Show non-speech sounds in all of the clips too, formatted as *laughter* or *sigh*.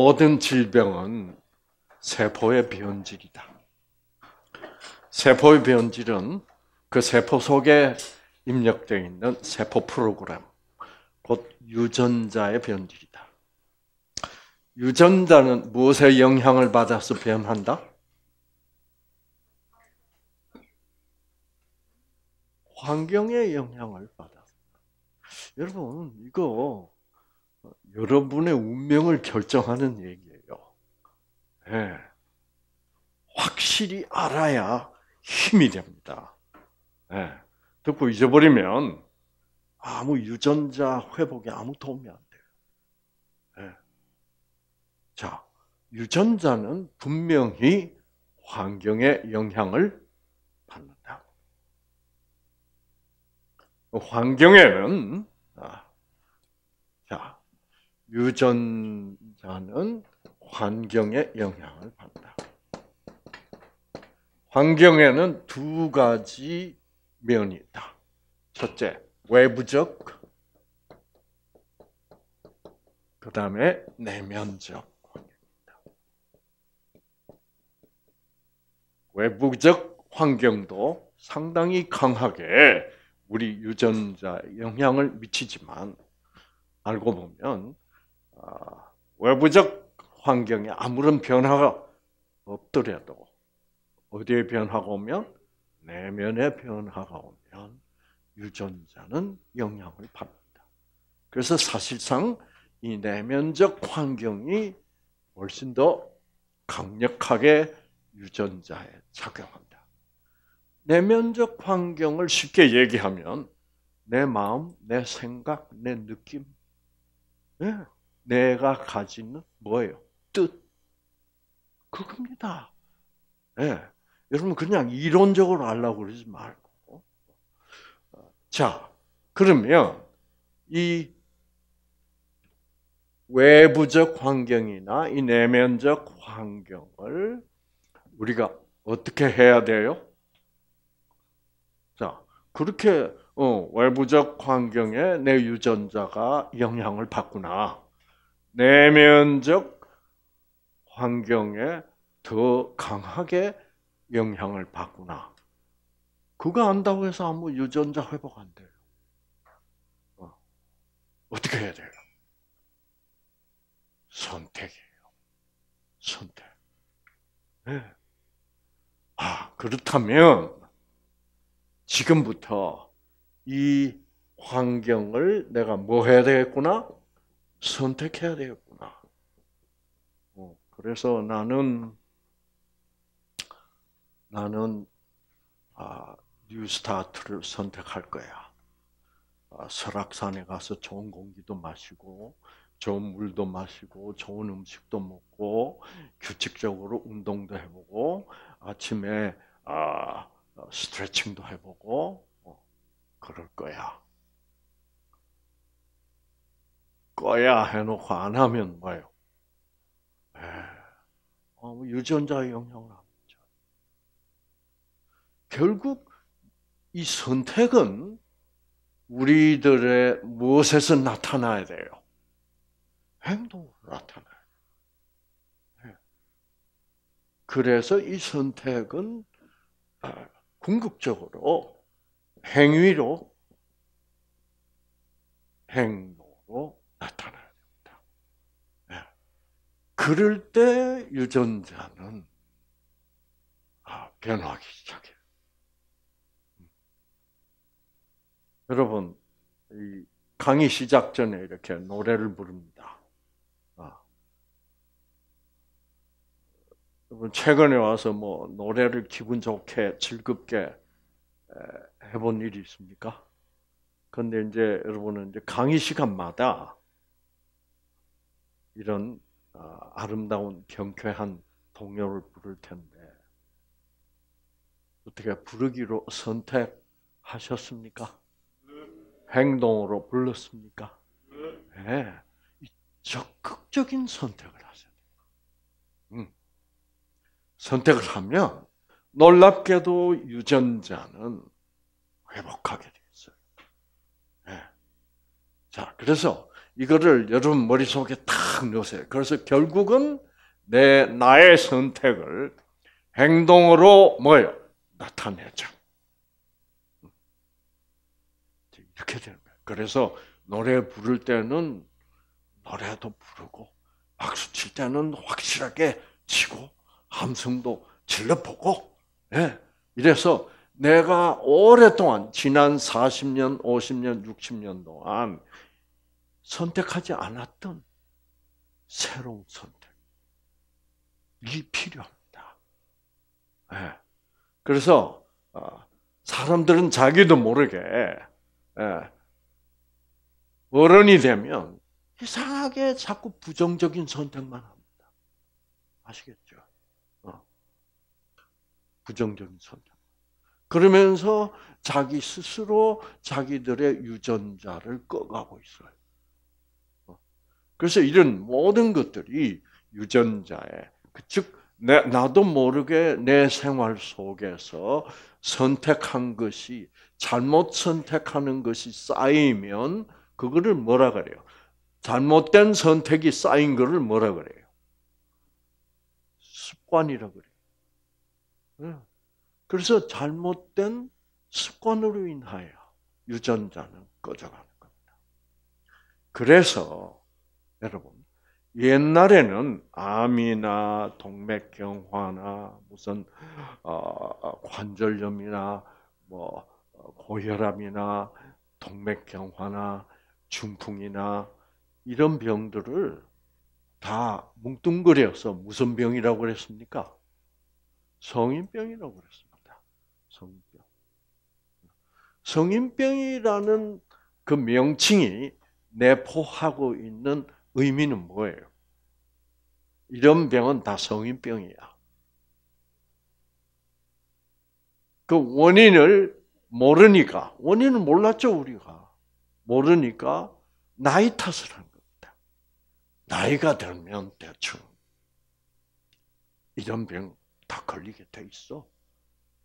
모든 질병은 세포의 변질이다. 세포의 변질은 그 세포 속에 입력되어 있는 세포 프로그램, 곧 유전자의 변질이다. 유전자는 무엇에 영향을 받아서 변한다? 환경의 영향을 받아. 여러분, 이거 여러분의 운명을 결정하는 얘기예요. 네. 확실히 알아야 힘이 됩니다. 네. 듣고 잊어버리면 아무 유전자 회복에 아무 도움이 안 돼요. 네. 자, 유전자는 분명히 환경에 영향을 환경에는 유전자는 환경에 영향을 받는다. 환경에는 두 가지 면이 있다. 첫째, 외부적. 그 다음에 내면적. 외부적 환경도 상당히 강하게 우리 유전자 영향을 미치지만 알고 보면 아, 외부적 환경에 아무런 변화가 없더라도 어디에 변화가 오면 내면의 변화가 오면 유전자는 영향을 받는다. 그래서 사실상 이 내면적 환경이 훨씬 더 강력하게 유전자에 작용한다. 내면적 환경을 쉽게 얘기하면 내 마음, 내 생각, 내 느낌, 네. 내가 가지는 뭐예요? 뜻. 그겁니다. 네. 여러분 그냥 이론적으로 알라고 그러지 말고. 자, 그러면 이 외부적 환경이나 이 내면적 환경을 우리가 어떻게 해야 돼요? 자, 그렇게 어, 외부적 환경에 내 유전자가 영향을 받구나. 내면적 환경에 더 강하게 영향을 받구나. 그거 안다고 해서 아무 유전자 회복 안 돼요. 어. 어떻게 해야 돼요? 선택이에요. 선택. 네. 아, 그렇다면 지금부터 이 환경을 내가 뭐 해야 되겠구나? 선택해야 되겠구나. 어, 그래서 나는 나는 아, 뉴스타트를 선택할 거야. 아, 설악산에 가서 좋은 공기도 마시고 좋은 물도 마시고 좋은 음식도 먹고 규칙적으로 운동도 해보고 아침에 아, 스트레칭도 해보고 어, 그럴 거야. 거야 해놓고 안 하면 뭐예요? 예. 어, 뭐 유전자의 영향을 합니다. 결국 이 선택은 우리들의 무엇에서 나타나야 돼요? 행동으로 나타나요. 예. 그래서 이 선택은 아, 궁극적으로 행위로 행동으로 나타나야 됩니다. 네. 그럴 때 유전자는 아, 변화하기 시작해요. 음. 여러분, 강의 시작 전에 이렇게 노래를 부릅니다. 아. 여러분, 최근에 와서 뭐 노래를 기분 좋게 즐겁게 해본 일이 있습니까? 근데 이제 여러분은 이제 강의 시간마다 이런 어, 아름다운 경쾌한 동요를 부를 텐데 어떻게 부르기로 선택하셨습니까? 행동으로 불렀습니까? 네. 적극적인 선택을 하셔야 돼요. 음. 선택을 하면 놀랍게도 유전자는 회복하게 되겠어요. 네. 예. 자, 그래서 이거를 여러분 머릿속에 탁 넣으세요. 그래서 결국은 내 나의 선택을 행동으로 뭐요 나타내자. 이렇게 되는 거예요. 그래서 노래 부를 때는 노래도 부르고 박수 칠 때는 확실하게 치고 함성도 질러보고 예. 이래서 내가 오랫동안 지난 40년, 50년, 60년 동안 선택하지 않았던 새로운 선택이 필요합니다. 예. 그래서 어, 사람들은 자기도 모르게 예. 어른이 되면 이상하게 자꾸 부정적인 선택만 합니다. 아시겠죠? 어. 부정적인 선택. 그러면서 자기 스스로 자기들의 유전자를 꺼가고 있어요. 그래서 이런 모든 것들이 유전자에 그 즉 나도 모르게 내 생활 속에서 선택한 것이 잘못 선택하는 것이 쌓이면 그거를 뭐라 그래요? 잘못된 선택이 쌓인 거를 뭐라 그래요? 습관이라 그래요. 예. 그래서 잘못된 습관으로 인하여 유전자는 꺼져가는 겁니다. 그래서 여러분, 옛날에는 암이나 동맥경화나 무슨 어, 관절염이나 뭐 어, 고혈압이나 동맥경화나 중풍이나 이런 병들을 다 뭉뚱그려서 무슨 병이라고 그랬습니까? 성인병이라고 그랬습니다. 성인병. 성인병이라는 그 명칭이 내포하고 있는 의미는 뭐예요? 이런 병은 다 성인병이야. 그 원인을 모르니까, 원인을 몰랐죠, 우리가. 모르니까 나이 탓을 한 겁니다. 나이가 들면 대충 이런 병 다 걸리게 돼 있어.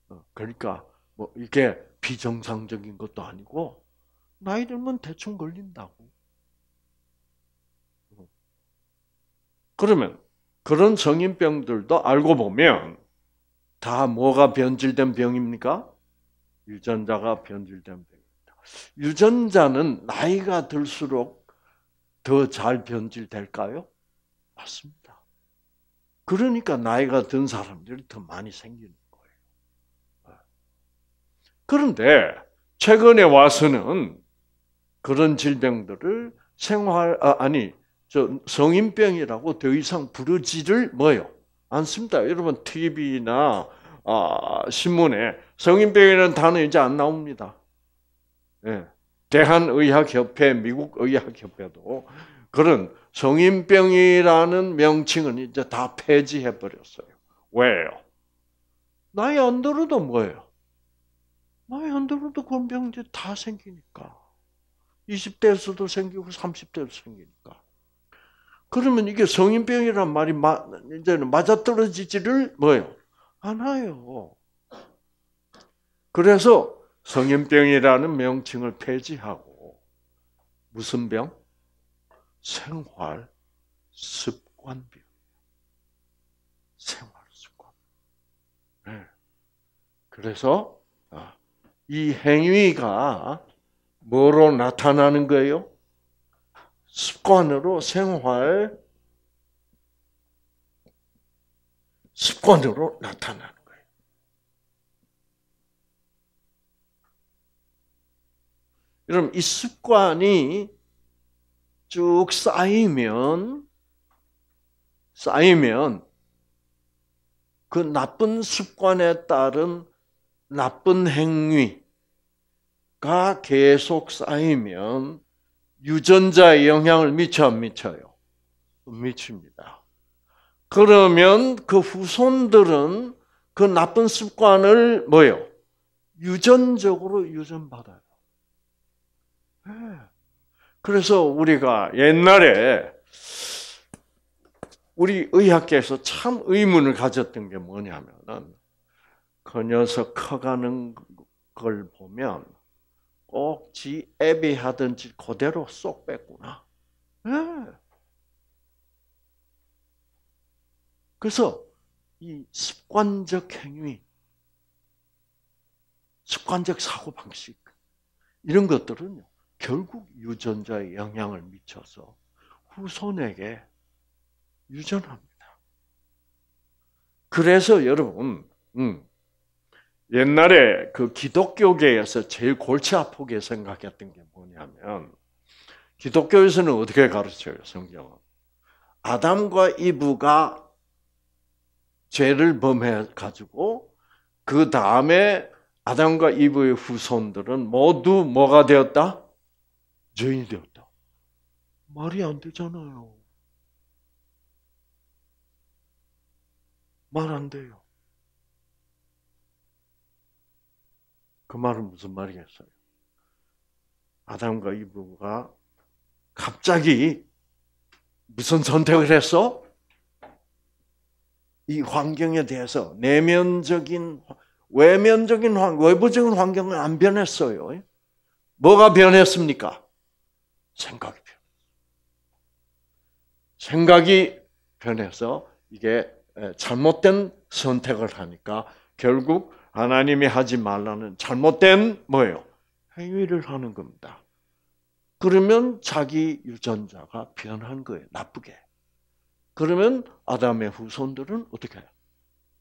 어, 그러니까 뭐 이게 비정상적인 것도 아니고 나이 들면 대충 걸린다고. 그러면 그런 성인병들도 알고 보면 다 뭐가 변질된 병입니까? 유전자가 변질된 병입니다. 유전자는 나이가 들수록 더 잘 변질될까요? 맞습니다. 그러니까 나이가 든 사람들이 더 많이 생기는 거예요. 그런데 최근에 와서는 그런 질병들을 생활 아, 아니 저 성인병이라고 더 이상 부르지를 뭐요? 않습니다. 여러분 TV나 아, 신문에 성인병이라는 단어 이제 안 나옵니다. 예. 대한의학협회, 미국의학협회도 그런 성인병이라는 명칭은 이제 다 폐지해 버렸어요. 왜요? 나이 안 들어도 뭐예요? 나이 안 들어도 그런 병들 다 생기니까. 20대에서도 생기고 30대에도 생기니까. 그러면 이게 성인병이란 말이 마, 이제는 맞아떨어지지를 뭐요? 않아요. 그래서 성인병이라는 명칭을 폐지하고 무슨 병? 생활 습관병. 생활 습관. 네. 그래서 아, 이 행위가 뭐로 나타나는 거예요? 습관으로 생활 습관으로 나타나는 거예요. 여러분 이 습관이 쭉 쌓이면 쌓이면 그 나쁜 습관에 따른 나쁜 행위가 계속 쌓이면 유전자에 영향을 미쳐 안 미쳐요? 미칩니다. 그러면 그 후손들은 그 나쁜 습관을 뭐요? 유전적으로 유전받아요. 예. 그래서 우리가 옛날에 우리 의학계에서 참 의문을 가졌던 게 뭐냐면은 그 녀석 커가는 걸 보면 억지애비 하든지 그대로 쏙 뺐구나. 네. 그래서 이 습관적 행위, 습관적 사고 방식 이런 것들은 결국 유전자에 영향을 미쳐서 후손에게 유전합니다. 그래서 여러분, 음, 옛날에 그 기독교계에서 제일 골치 아프게 생각했던 게 뭐냐면 기독교에서는 어떻게 가르쳐요 성경은 아담과 이브가 죄를 범해 가지고 그 다음에 아담과 이브의 후손들은 모두 뭐가 되었다 죄인이 되었다 말이 안 되잖아요 말 안 돼요 그 말은 무슨 말이겠어요? 아담과 이브가 갑자기 무슨 선택을 했어? 이 환경에 대해서 내면적인 외면적인 환 외부적인 환경은 안 변했어요. 뭐가 변했습니까? 생각이 생각이 변해서 이게 잘못된 선택을 하니까 결국 하나님이 하지 말라는 잘못된 뭐예요? 행위를 하는 겁니다. 그러면 자기 유전자가 변한 거예요. 나쁘게. 그러면 아담의 후손들은 어떻게 해요?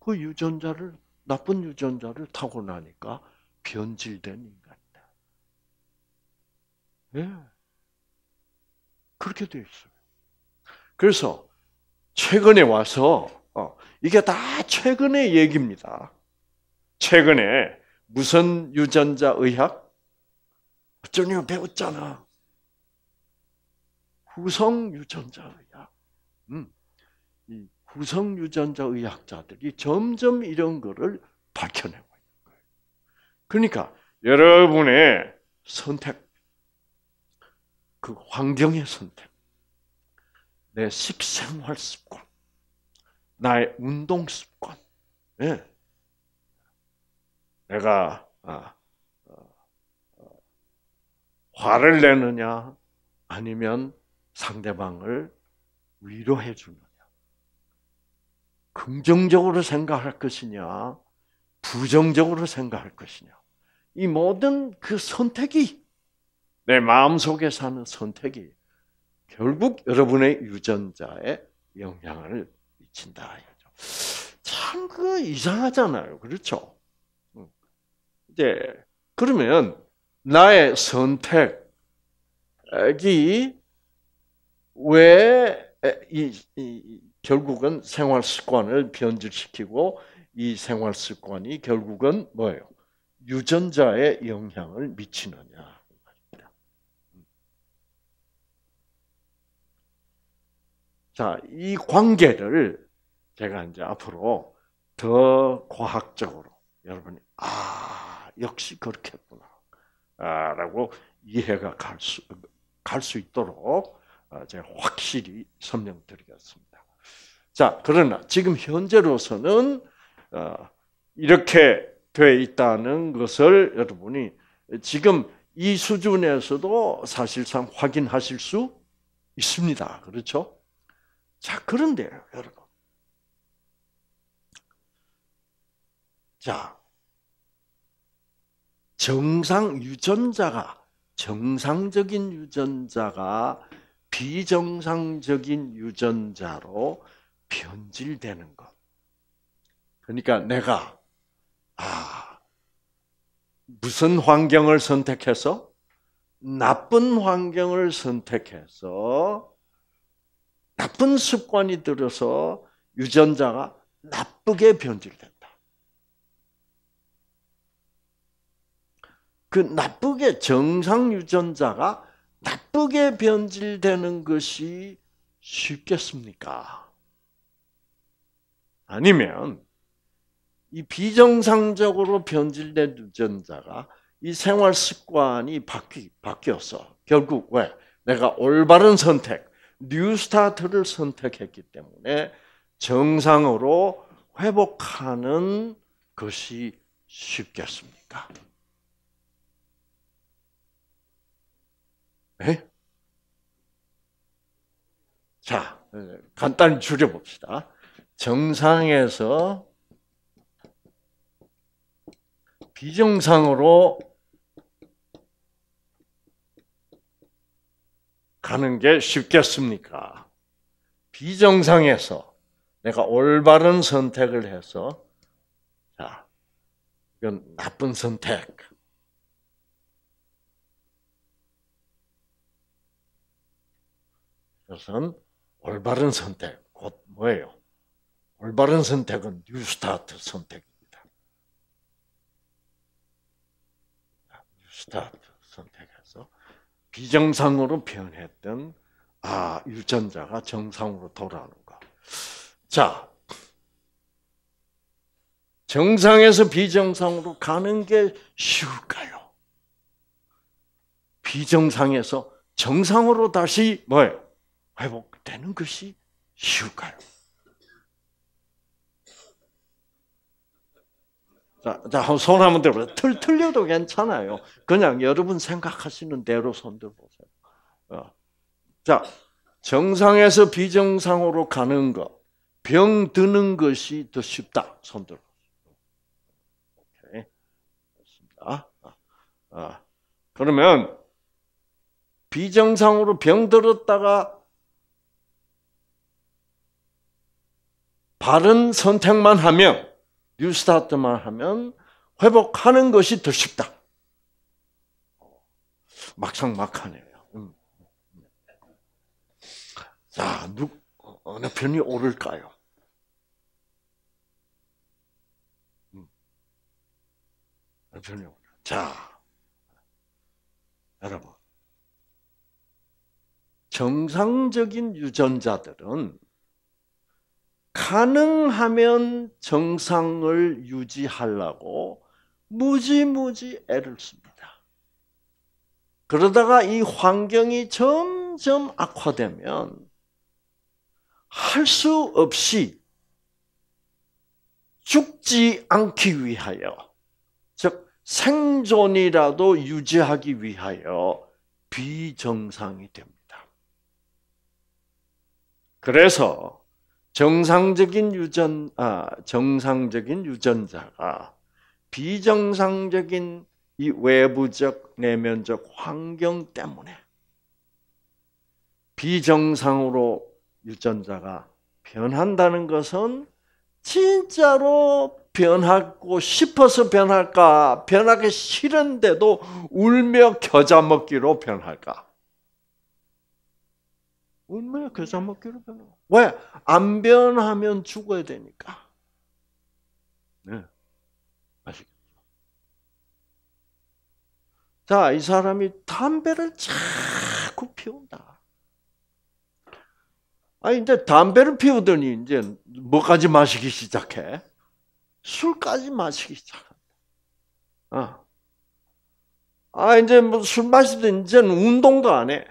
그 유전자를 나쁜 유전자를 타고 나니까 변질된 인간이다. 예. 그렇게 되 있어요. 그래서 최근에 와서 어, 이게 다 최근의 얘기입니다. 최근에 무선 유전자 의학 어쩌냐 배웠잖아. 구성 유전자 의학. 음. 이 구성 유전자 의학자들이 점점 이런 거를 밝혀내고 있는 거예요. 그러니까 여러분의 선택, 그 환경의 선택, 내 식생활 습관, 나의 운동 습관, 예. 내가 아, 어, 어, 화를 내느냐 아니면 상대방을 위로해 주느냐 긍정적으로 생각할 것이냐 부정적으로 생각할 것이냐 이 모든 그 선택이 내 마음속에 사는 선택이 결국 여러분의 유전자에 영향을 미친다. 참그 이상하잖아요. 그렇죠? 이제 예. 그러면 나의 선택이 왜 이, 이, 결국은 생활 습관을 변질시키고 이 생활 습관이 결국은 뭐예요? 유전자에 영향을 미치느냐 자, 이 관계를 제가 이제 앞으로 더 과학적으로 여러분이 아 역시 그렇게했구나 아, 라고 이해가 갈 수, 갈 수 있도록 어, 제가 확실히 설명드리겠습니다. 자, 그러나 지금 현재로서는 어, 이렇게 돼 있다는 것을 여러분이 지금 이 수준에서도 사실상 확인하실 수 있습니다. 그렇죠? 자, 그런데요, 여러분. 자, 정상 유전자가 정상적인 유전자가 비정상적인 유전자로 변질되는 것. 그러니까 내가 아 무슨 환경을 선택해서 나쁜 환경을 선택해서 나쁜 습관이 들어서 유전자가 나쁘게 변질된다. 그 나쁘게 정상 유전자가 나쁘게 변질되는 것이 쉽겠습니까? 아니면 이 비정상적으로 변질된 유전자가 이 생활 습관이 바뀌 바뀌었어. 결국 왜? 내가 올바른 선택, 뉴스타트를 선택했기 때문에 정상으로 회복하는 것이 쉽겠습니까? 네? 자, 예, 간단히 줄여봅시다. 정상에서 비정상으로 가는 게 쉽겠습니까? 비정상에서 내가 올바른 선택을 해서, 자, 이건 나쁜 선택. 그것은 올바른 선택, 곧 뭐예요? 올바른 선택은 뉴스타트 선택입니다. 뉴스타트 선택에서 비정상으로 표현했던 아 유전자가 정상으로 돌아오는 거. 자, 정상에서 비정상으로 가는 게 쉬울까요? 비정상에서 정상으로 다시 뭐예요? 회복되는 것이 쉬울까요? 자, 자, 손 한번 들어보세요. 틀, 틀려도 괜찮아요. 그냥 여러분 생각하시는 대로 손 들어보세요. 어. 자, 정상에서 비정상으로 가는 것, 병 드는 것이 더 쉽다. 손 들어. 오케이. 됐습니다. 아, 그러면, 비정상으로 병 들었다가 바른 선택만 하면 뉴스타트만 하면 회복하는 것이 더 쉽다. 막상 막하네요. 음. 자, 누, 어느 편이 오를까요? 음. 자, 여러분. 정상적인 유전자들은 가능하면 정상을 유지하려고 무지무지 애를 씁니다. 그러다가 이 환경이 점점 악화되면 할 수 없이 죽지 않기 위하여, 즉 생존이라도 유지하기 위하여 비정상이 됩니다. 그래서 정상적인 유전 아 정상적인 유전자가 비정상적인 이 외부적 내면적 환경 때문에 비정상으로 유전자가 변한다는 것은 진짜로 변하고 싶어서 변할까, 변하기 싫은데도 울며 겨자 먹기로 변할까? 얼마나 교사 먹기로 변하 왜? 안 변하면 죽어야 되니까. 네. 아시겠죠? 자, 이 사람이 담배를 자꾸 피운다. 아니, 이제 담배를 피우더니 이제 뭐까지 마시기 시작해? 술까지 마시기 시작한다. 어. 아, 이제 뭐 술 마시든 이제는 운동도 안 해.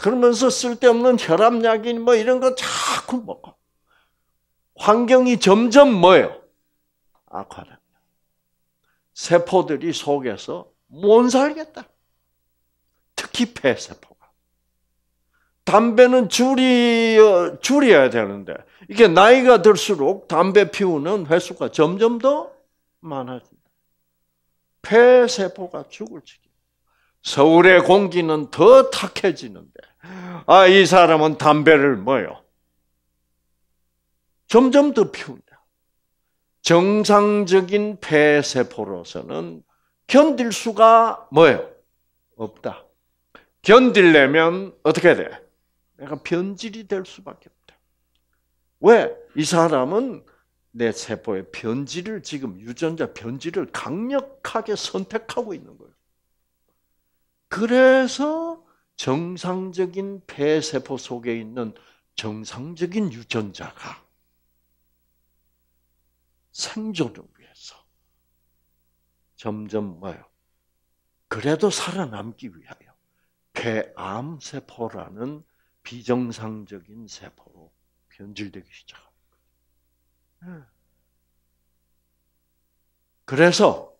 그러면서 쓸데없는 혈압약이 뭐 이런 거 자꾸 먹어. 뭐 환경이 점점 뭐예요? 악화됩니다. 세포들이 속에서 못 살겠다. 특히 폐세포가. 담배는 줄이, 어, 줄여야 되는데, 이게 나이가 들수록 담배 피우는 횟수가 점점 더 많아진다. 폐세포가 죽을 지경. 서울의 공기는 더 탁해지는데, 아, 이 사람은 담배를 뭐요? 점점 더 피운다. 정상적인 폐세포로서는 견딜 수가 뭐예요? 없다. 견딜려면 어떻게 돼? 내가 변질이 될 수밖에 없다. 왜? 이 사람은 내 세포의 변질을 지금 유전자 변질을 강력하게 선택하고 있는 거예요. 그래서 정상적인 폐세포 속에 있는 정상적인 유전자가 생존을 위해서 점점 뭐요? 그래도 살아남기 위하여 폐암세포라는 비정상적인 세포로 변질되기 시작합니다. 그래서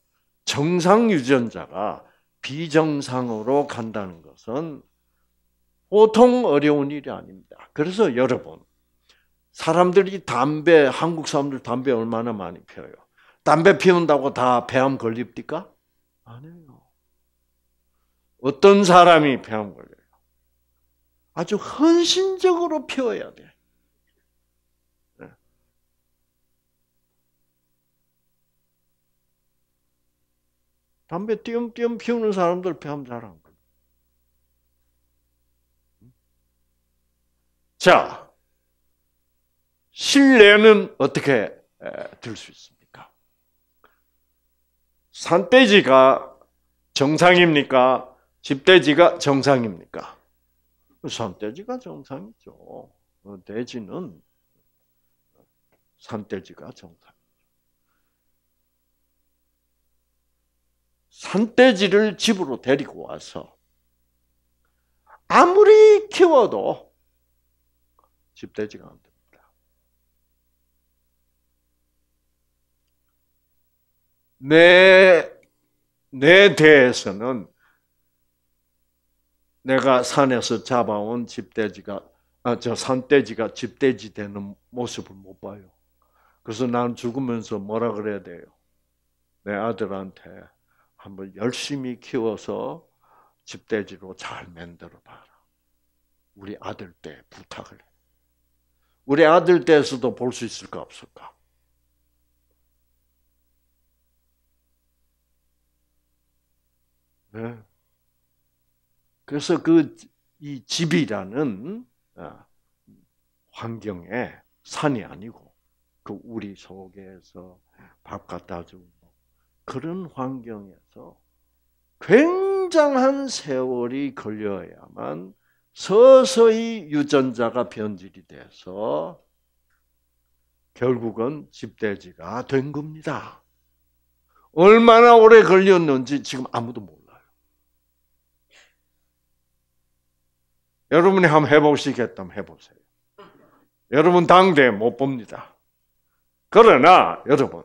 정상 유전자가 비정상으로 간다는 것은 보통 어려운 일이 아닙니다. 그래서 여러분, 사람들이 담배, 한국 사람들 담배 얼마나 많이 피워요. 담배 피운다고 다 폐암 걸립니까? 아니에요. 어떤 사람이 폐암 걸려요? 아주 헌신적으로 피워야 돼. 네. 담배 띄엄띄엄 피우는 사람들 폐암 잘안 자, 신뢰는 어떻게 들 수 있습니까? 산돼지가 정상입니까? 집돼지가 정상입니까? 산돼지가 정상이죠. 돼지는 산돼지가 정상이죠. 산돼지를 집으로 데리고 와서 아무리 키워도 집되지가 안됩니다 내, 내 대에서는 내가 산에서 잡아온 집돼지가, 아, 저 산돼지가 집돼지 되는 모습을 못 봐요. 그래서 난 죽으면서 뭐라 그래야 돼요? 내 아들한테 한번 열심히 키워서 집돼지로 잘 만들어 봐라. 우리 아들 때 부탁을 해. 우리 아들 때에서도 볼 수 있을까 없을까? 네. 그래서 그 이 집이라는 어, 환경에 산이 아니고 그 우리 속에서 밥 갖다 주고 그런 환경에서 굉장한 세월이 걸려야만 서서히 유전자가 변질이 돼서 결국은 집돼지가 된 겁니다. 얼마나 오래 걸렸는지 지금 아무도 몰라요. 여러분이 한번 해보시겠다면 해보세요. 여러분 당대 못 봅니다. 그러나 여러분,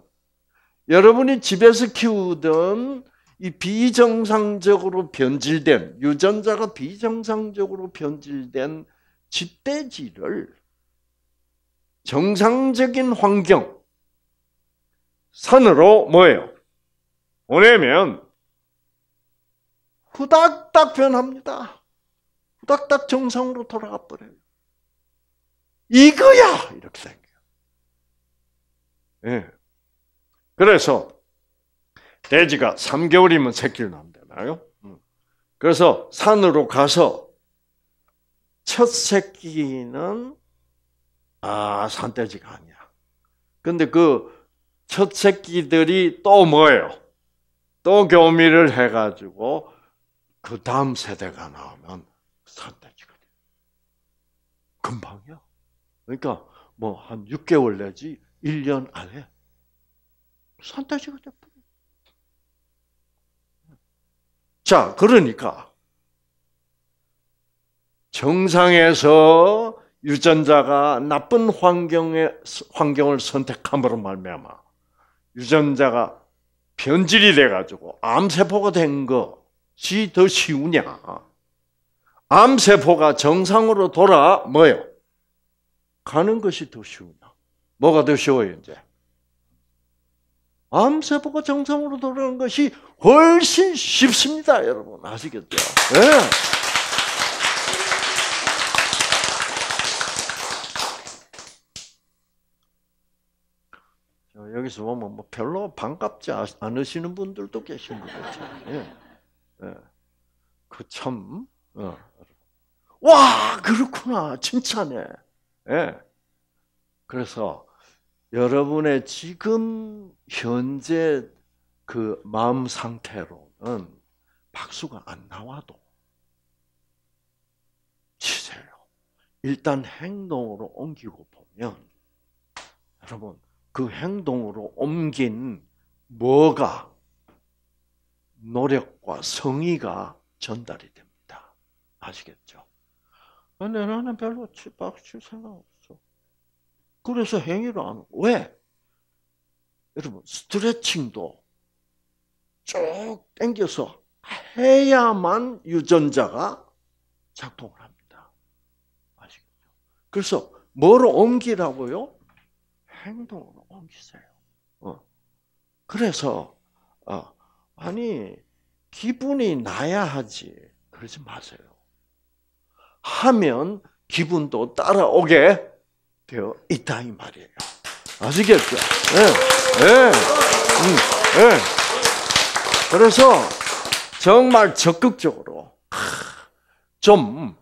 여러분이 집에서 키우던 이 비정상적으로 변질된 유전자가 비정상적으로 변질된 집대지를 정상적인 환경 산으로 뭐예요? 보내면 후닥닥 변합니다. 후닥닥 정상으로 돌아가 버려요. 이거야 이렇게 생겨요. 예. 그래서 돼지가 3개월이면 새끼를 낳는다나요? 음. 그래서 산으로 가서 첫 새끼는 아 산돼지가 아니야. 근데 그 첫 새끼들이 또 뭐예요? 또 교미를 해가지고 그 다음 세대가 나오면 산돼지가 돼. 금방이야. 그러니까 뭐 한 6개월 내지 1년 안에 산돼지가 돼. 자, 그러니까 정상에서 유전자가 나쁜 환경에 환경을 선택함으로 말미암아 유전자가 변질이 돼 가지고 암세포가 된 것이 더 쉬우냐? 암세포가 정상으로 돌아 뭐요? 가는 것이 더 쉬우냐? 뭐가 더 쉬워요, 이제? 암세포가 정상으로 돌아가는 것이 훨씬 쉽습니다, 여러분. 아시겠죠? 네. 여기서 보면 뭐 별로 반갑지 않으시는 분들도 계신 것 같아요. 예. 예. 그 참, 어. 와, 그렇구나. 칭찬해. 예. 그래서 여러분의 지금 현재 그 마음 상태로는 박수가 안 나와도 치세요. 일단 행동으로 옮기고 보면 여러분 그 행동으로 옮긴 뭐가 노력과 성의가 전달이 됩니다. 아시겠죠? 근데 나는 별로 박수 생각 없어. 그래서 행위를 안 하고. 왜? 여러분, 스트레칭도 쭉 당겨서 해야만 유전자가 작동을 합니다. 아시겠죠? 그래서 뭐 옮기라고요? 행동으 옮기세요. 어. 그래서 어, 아니 기분이 나야 하지 그러지 마세요. 하면 기분도 따라오게 되어 있다 이 말이에요. 아시겠죠? 예, 예, 음, 예. 그래서 정말 적극적으로 좀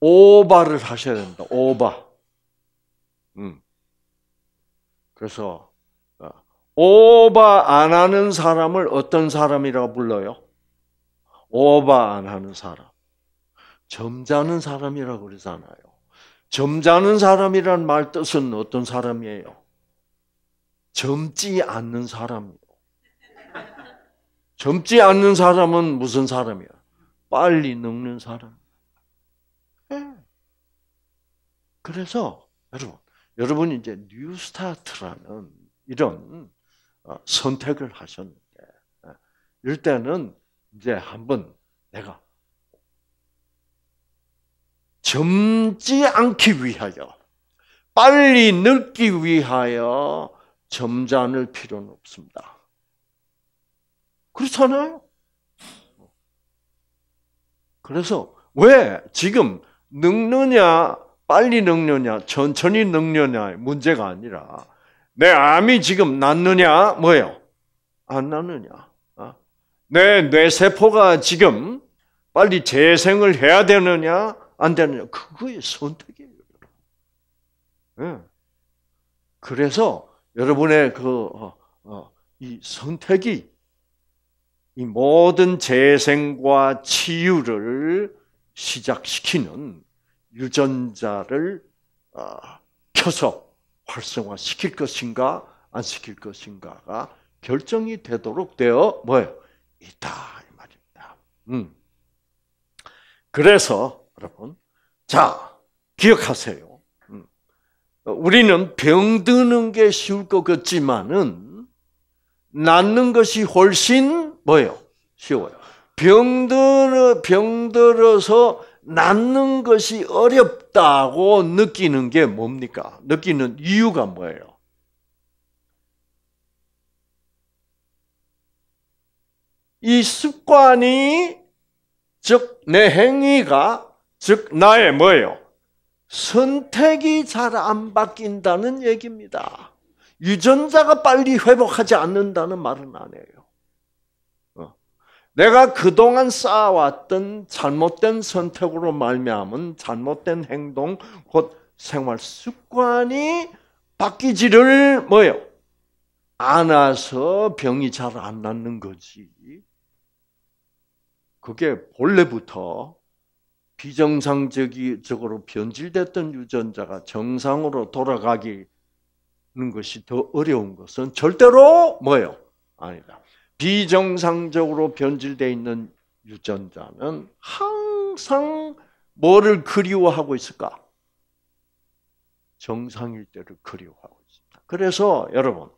오바를 하셔야 된다. 오바. 음. 그래서 어, 오바 안 하는 사람을 어떤 사람이라고 불러요? 오바 안 하는 사람. 점잖은 사람이라고 그러잖아요. 점잖은 사람이란 말 뜻은 어떤 사람이에요? 젊지 않는 사람이요. 젊지 않는 사람은 무슨 사람이야? 빨리 늙는 사람. 네. 그래서 여러분, 여러분 이제 뉴스타트라는 이런 어, 선택을 하셨는데, 어, 이럴 때는 이제 한번 내가 젊지 않기 위하여, 빨리 늙기 위하여 점잖 을 필요는 없습니다. 그렇잖아요? 그래서 왜 지금 늙느냐, 빨리 늙느냐, 천천히 늙느냐의 문제가 아니라 내 암이 지금 낫느냐, 뭐예요? 안 낫느냐. 어? 내 뇌세포가 지금 빨리 재생을 해야 되느냐, 안 되느냐 그거의 선택이에요. 예. 그래서 여러분의 그이 어, 어 선택이 이 모든 재생과 치유를 시작시키는 유전자를 어, 켜서 활성화시킬 것인가 안 시킬 것인가가 결정이 되도록 되어 뭐예요 있다 이 말입니다. 음. 그래서 여러분. 자, 기억하세요. 음. 우리는 병드는 게 쉬울 것 같지만은 낫는 것이 훨씬 뭐예요? 쉬워요. 병들어 병들어서 낫는 것이 어렵다고 느끼는 게 뭡니까? 느끼는 이유가 뭐예요? 이 습관이 즉 내 행위가 즉 나의 뭐예요? 선택이 잘 안 바뀐다는 얘기입니다. 유전자가 빨리 회복하지 않는다는 말은 아니에요. 어. 내가 그동안 쌓아왔던 잘못된 선택으로 말미암은 잘못된 행동, 곧 생활 습관이 바뀌지를 뭐예요? 안아서 병이 잘 안 낫는 거지. 그게 본래부터 비정상적으로 변질됐던 유전자가 정상으로 돌아가기는 것이 더 어려운 것은 절대로 뭐예요? 아니다. 비정상적으로 변질되 있는 유전자는 항상 뭐를 그리워하고 있을까? 정상일 때를 그리워하고 있습니다. 그래서 여러분,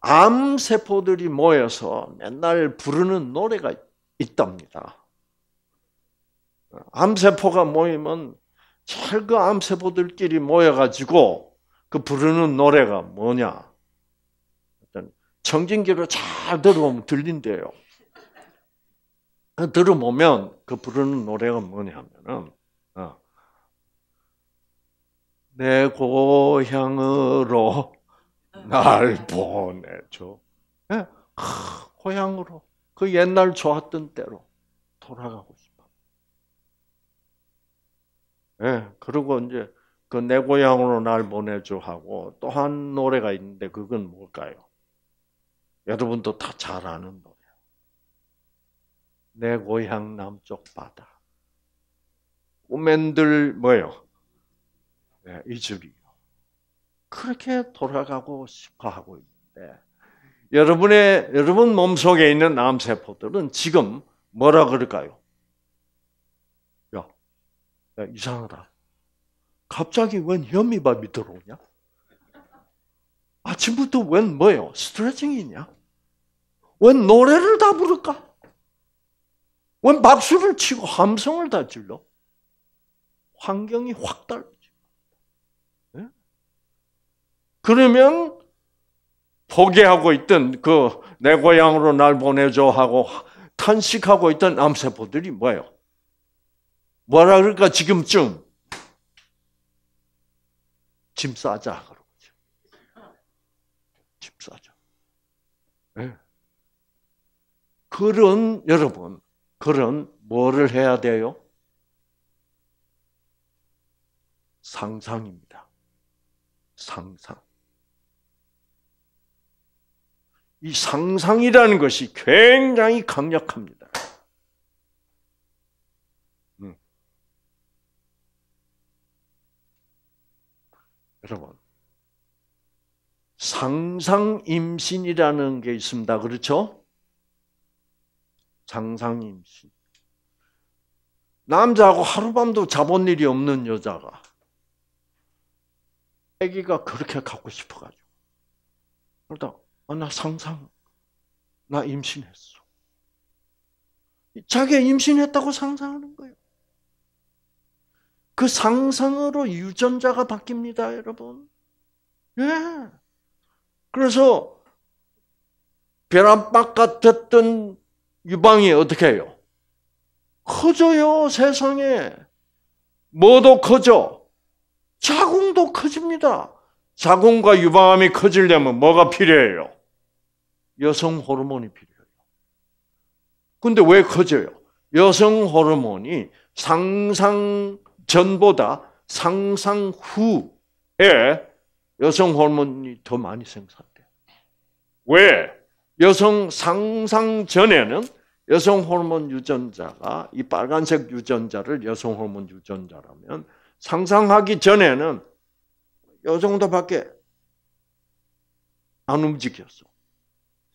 암세포들이 모여서 맨날 부르는 노래가 있답니다. 암세포가 모이면 잘그 암세포들끼리 모여가지고 그 부르는 노래가 뭐냐? 정진기로 잘 들어오면 들린대요. 들어보면 그 부르는 노래가 뭐냐면은 어, 내 고향으로 날 보내줘. 예? 고향으로 그 옛날 좋았던 때로 돌아가고 예, 그리고 이제 그 내 고향으로 날 보내줘 하고 또 한 노래가 있는데 그건 뭘까요? 여러분도 다 잘 아는 노래. 내 고향 남쪽 바다. 꿈맨들 뭐예요? 네, 예, 이주리요. 그렇게 돌아가고 싶어 하고 있는데 여러분의 여러분 몸 속에 있는 암세포들은 지금 뭐라 그럴까요? 야, 이상하다. 갑자기 웬 현미밥이 들어오냐? 아침부터 웬 뭐예요? 스트레칭이냐? 웬 노래를 다 부를까? 웬 박수를 치고 함성을 다 질러? 환경이 확달라지 네? 예? 그러면 포기하고 있던 그 내 고향으로 날 보내줘 하고 탄식하고 있던 암세포들이 뭐예요? 뭐라 그럴까? 지금쯤. 짐 싸자. 그러고. 짐 싸자. 네. 그런, 여러분, 그런 뭐를 해야 돼요? 상상입니다. 상상. 이 상상이라는 것이 굉장히 강력합니다. 여러분 상상 임신이라는 게 있습니다. 그렇죠? 상상 임신. 남자하고 하룻밤도 자본 일이 없는 여자가 아기가 그렇게 갖고 싶어가지고 그러다 아, 나 상상 나 임신했어. 자기가 임신했다고 상상하는 거예요. 그 상상으로 유전자가 바뀝니다, 여러분. 예. 그래서 벼란박 같았던 유방이 어떻게 해요? 커져요, 세상에. 뭐도 커져. 자궁도 커집니다. 자궁과 유방암이 커지려면 뭐가 필요해요? 여성 호르몬이 필요해요. 근데 왜 커져요? 여성 호르몬이 상상 전보다 상상 후에 여성 호르몬이 더 많이 생산돼요. 왜? 여성 상상 전에는 여성 호르몬 유전자가 이 빨간색 유전자를 여성 호르몬 유전자라면 상상하기 전에는 요 정도밖에 안 움직였어.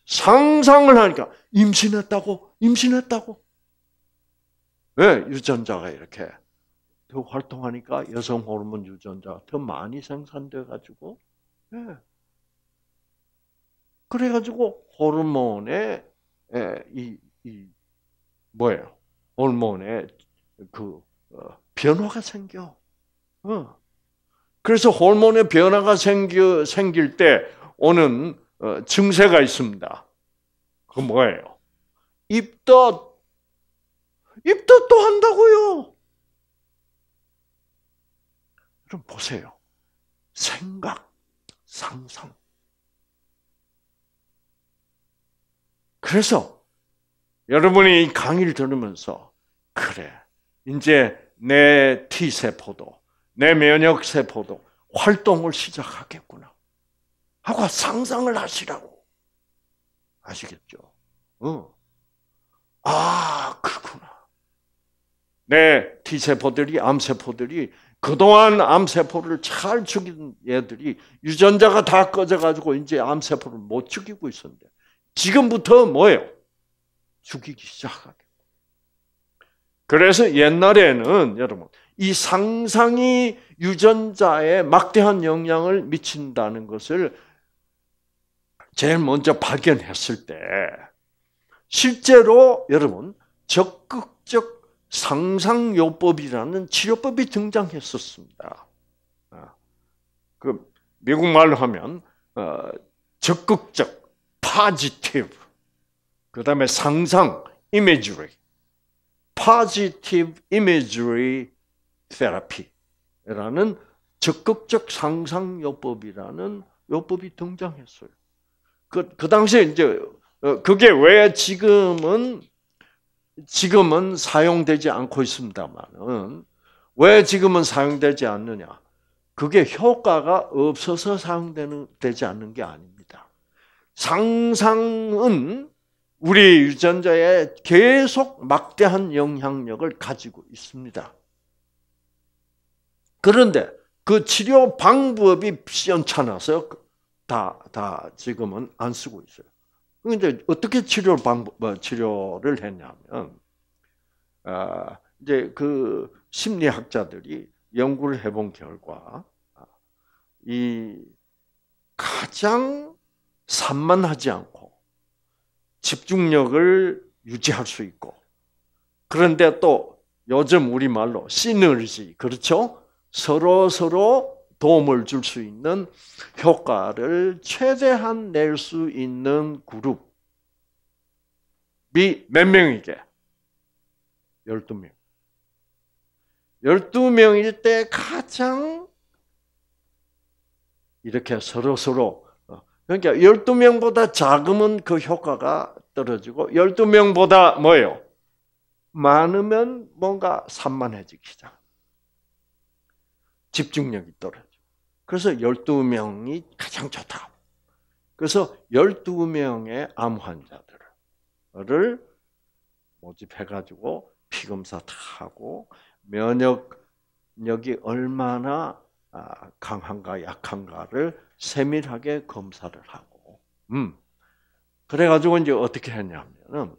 상상을 하니까 임신했다고 임신했다고 왜 유전자가 이렇게 더 활동하니까 여성 호르몬 유전자가 더 많이 생산돼 가지고 예. 그래 가지고 호르몬의 예, 이, 이 뭐예요? 호르몬의 그 어, 변화가 생겨. 어. 그래서 호르몬의 변화가 생겨 생길 때 오는 어, 증세가 있습니다. 그 뭐예요? 입덧 입덧도 한다고요. 좀 보세요. 생각, 상상. 그래서 여러분이 이 강의를 들으면서 그래 이제 내 T 세포도 내 면역 세포도 활동을 시작하겠구나 하고 상상을 하시라고 아시겠죠? 어. 아 그렇구나. 내 T 세포들이 암 세포들이 그동안 암세포를 잘 죽인 애들이 유전자가 다 꺼져가지고 이제 암세포를 못 죽이고 있었는데 지금부터 뭐예요? 죽이기 시작하게. 그래서 옛날에는 여러분 이 상상이 유전자에 막대한 영향을 미친다는 것을 제일 먼저 발견했을 때 실제로 여러분 적극적 상상요법이라는 치료법이 등장했었습니다. 아, 그 미국 말로 하면 어, 적극적 (positive) 그다음에 상상 (imagery) (positive imagery therapy)라는 적극적 상상요법이라는 요법이 등장했어요. 그, 그 당시에 이제, 어, 그게 왜 지금은 지금은 사용되지 않고 있습니다만, 왜 지금은 사용되지 않느냐? 그게 효과가 없어서 사용되는, 되지 않는 게 아닙니다. 상상은 우리 유전자에 계속 막대한 영향력을 가지고 있습니다. 그런데 그 치료 방법이 시원찮아서 다, 다 지금은 안 쓰고 있어요. 근데 어떻게 치료 방법, 뭐 치료를 했냐면, 아, 이제 그 심리학자들이 연구를 해본 결과, 이 가장 산만하지 않고 집중력을 유지할 수 있고, 그런데 또 요즘 우리말로 시너지, 그렇죠? 서로 서로 도움을 줄 수 있는 효과를 최대한 낼 수 있는 그룹이 몇 명이게? 12명. 12명일 때 가장 이렇게 서로서로 어, 그러니까 12명보다 작으면 그 효과가 떨어지고 12명보다 뭐예요? 많으면 뭔가 산만해지기 시작. 집중력이 떨어져. 그래서 12명이 가장 좋다. 그래서 12명의 암 환자들을 모집해가지고 피검사 다 하고 면역력이 얼마나 아, 강한가 약한가를 세밀하게 검사를 하고, 음. 그래가지고 이제 어떻게 했냐면은,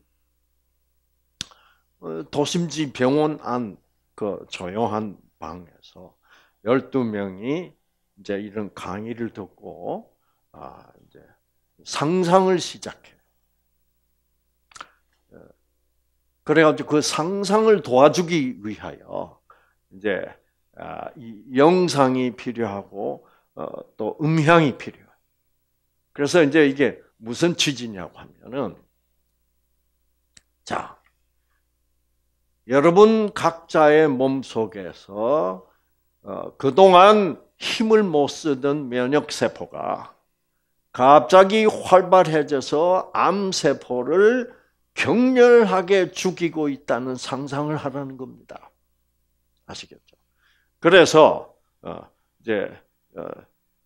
어, 도심지 병원 안 그 조용한 방에서 12명이 이제 이런 강의를 듣고 아 이제 상상을 시작해. 어, 그래가지고 그 상상을 도와주기 위하여 이제 아, 영상이 필요하고 어, 또 음향이 필요. 해 그래서 이제 이게 무슨 취지냐고 하면은 자 여러분 각자의 몸 속에서 어, 그동안 힘을 못 쓰던 면역 세포가 갑자기 활발해져서 암 세포를 격렬하게 죽이고 있다는 상상을 하라는 겁니다. 아시겠죠? 그래서 어, 이제 어,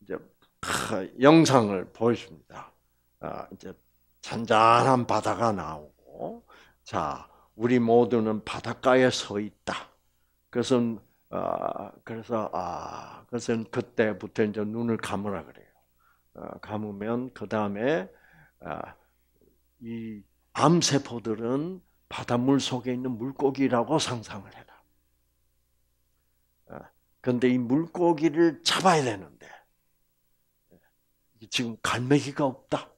이제 영상을 보여줍니다. 아, 이제 잔잔한 바다가 나오고, 자, 우리 모두는 바닷가에 서 있다. 그것은 어, 그래서 아, 그것은 그때부터 이제 눈을 감으라 그래요. 어, 감으면 그 다음에 어, 이 암세포들은 바닷물 속에 있는 물고기라고 상상을 해라. 그런데 어, 이 물고기를 잡아야 되는데 지금 갈매기가 없다.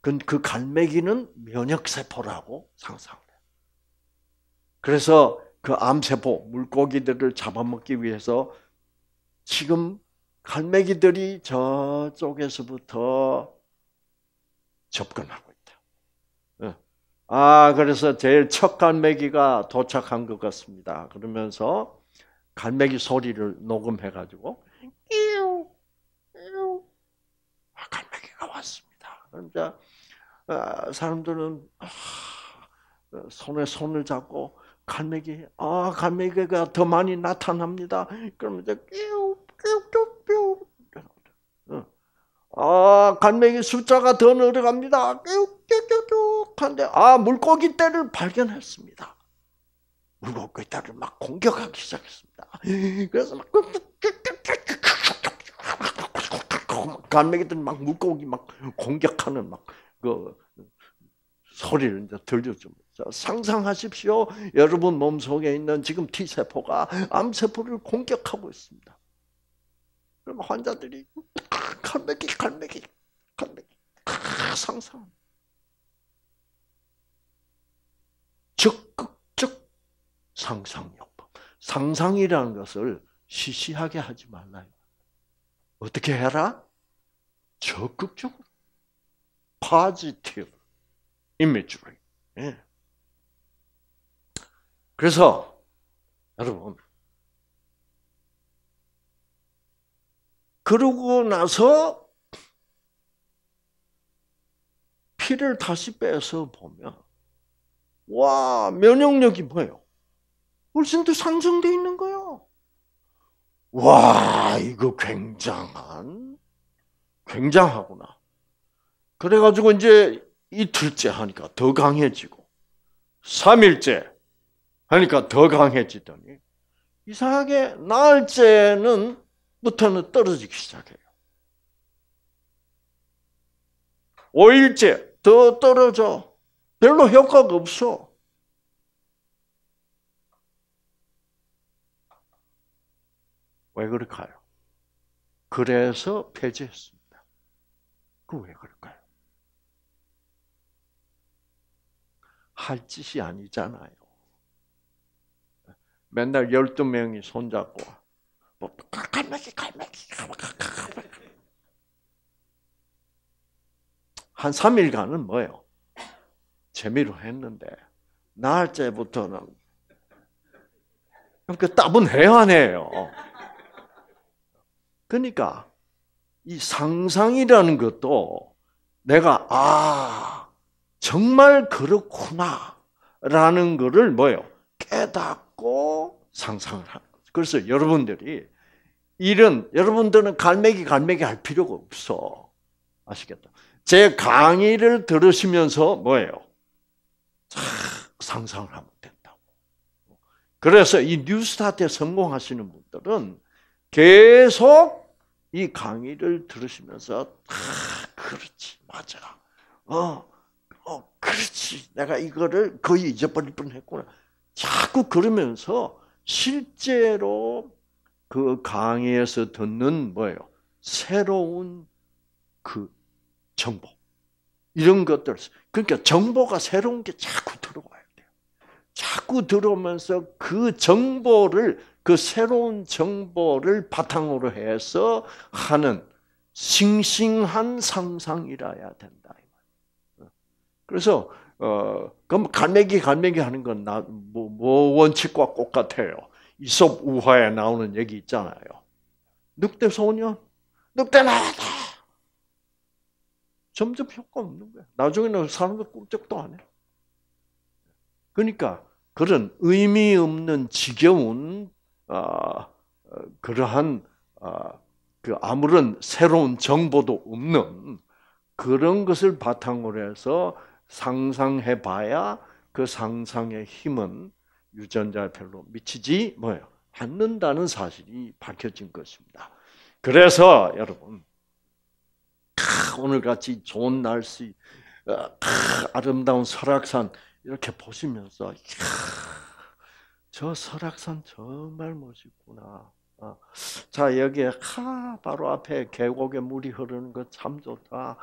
그 갈매기는 면역세포라고 상상을 해. 그래서 그 암세포 물고기들을 잡아먹기 위해서 지금 갈매기들이 저쪽에서부터 접근하고 있다. 예. 아, 그래서 제일 첫 갈매기가 도착한 것 같습니다. 그러면서 갈매기 소리를 녹음해가지고, 끼우, 끼우, 아, 갈매기가 왔습니다. 그러니까, 아, 사람들은, 아, 손에 손을 잡고, 갈매기, 아, 갈매기가 더 많이 나타납니다. 그러면 이제 끼우, 끼우, 끼우, 아, 갈매기 숫자가 더 늘어갑니다. 끼우끼우끼우 한데, 아, 물고기 떼를 발견했습니다. 물고기 떼를 막 공격하기 시작했습니다. 그래서 막, 갈매기들 막 물고기 막 공격하는 막, 그, 소리를 이제 들려줍니다. 상상하십시오. 여러분 몸 속에 있는 지금 T 세포가 암 세포를 공격하고 있습니다. 그럼 환자들이 갈매기, 갈매기, 갈매기, 상상. 적극적 상상요법. 상상이라는 것을 시시하게 하지 말라요. 어떻게 해라? 적극적으로. positive 그래서 여러분 그러고 나서 피를 다시 빼서 보면 와 면역력이 뭐예요? 훨씬 더 상승돼 있는 거예요. 와 이거 굉장한 굉장하구나. 그래가지고 이제 이틀째 하니까 더 강해지고 3일째 하니까 그러니까 더 강해지더니 이상하게 날짜는 부터는 떨어지기 시작해요. 5일째 더 떨어져. 별로 효과가 없어. 왜 그럴까요? 그래서 폐지했습니다. 그 왜 그럴까요? 할 짓이 아니잖아요. 맨날 12명이 손잡고 뭐, 갈매기 갈매기 한 3일간은 뭐예요? 재미로 했는데 날흘째부터는 그러니까 답은 해안해요. 그러니까 이 상상이라는 것도 내가 아 정말 그렇구나라는 것을 뭐예요? 깨닫 하고 상상을 하는 거죠. 그래서 여러분들이 이런 여러분들은 갈매기 갈매기 할 필요가 없어. 아시겠다. 제 강의를 들으시면서 뭐예요? 상상을 하면 된다고. 그래서 이 뉴스타트에 성공하시는 분들은 계속 이 강의를 들으시면서 아, 그렇지 맞아. 어, 어, 그렇지. 내가 이거를 거의 잊어버릴 뻔했구나. 자꾸 그러면서 실제로 그 강의에서 듣는 뭐예요? 새로운 그 정보. 이런 것들. 그러니까 정보가 새로운 게 자꾸 들어와야 돼요. 자꾸 들어오면서 그 정보를, 그 새로운 정보를 바탕으로 해서 하는 싱싱한 상상이라야 된다. 그래서 어, 그럼 갈매기 갈매기 하는 건뭐 나, 뭐 원칙과 똑같아요. 이솝 우화에 나오는 얘기 있잖아요. 늑대 소년, 늑대 나왔다. 점점 효과 없는 거야. 나중에는 사람도 꿈쩍도 안 해. 그러니까 그런 의미 없는 지겨운 아, 그러한 아, 그 아무런 새로운 정보도 없는 그런 것을 바탕으로 해서 상상해 봐야 그 상상의 힘은 유전자에 별로 미치지 뭐예요? 않는다는 사실이 밝혀진 것입니다. 그래서 여러분 오늘 같이 좋은 날씨, 어, 아름다운 설악산 이렇게 보시면서 저 설악산 정말 멋있구나. 어, 자 여기에 하, 바로 앞에 계곡에 물이 흐르는 거 참 좋다.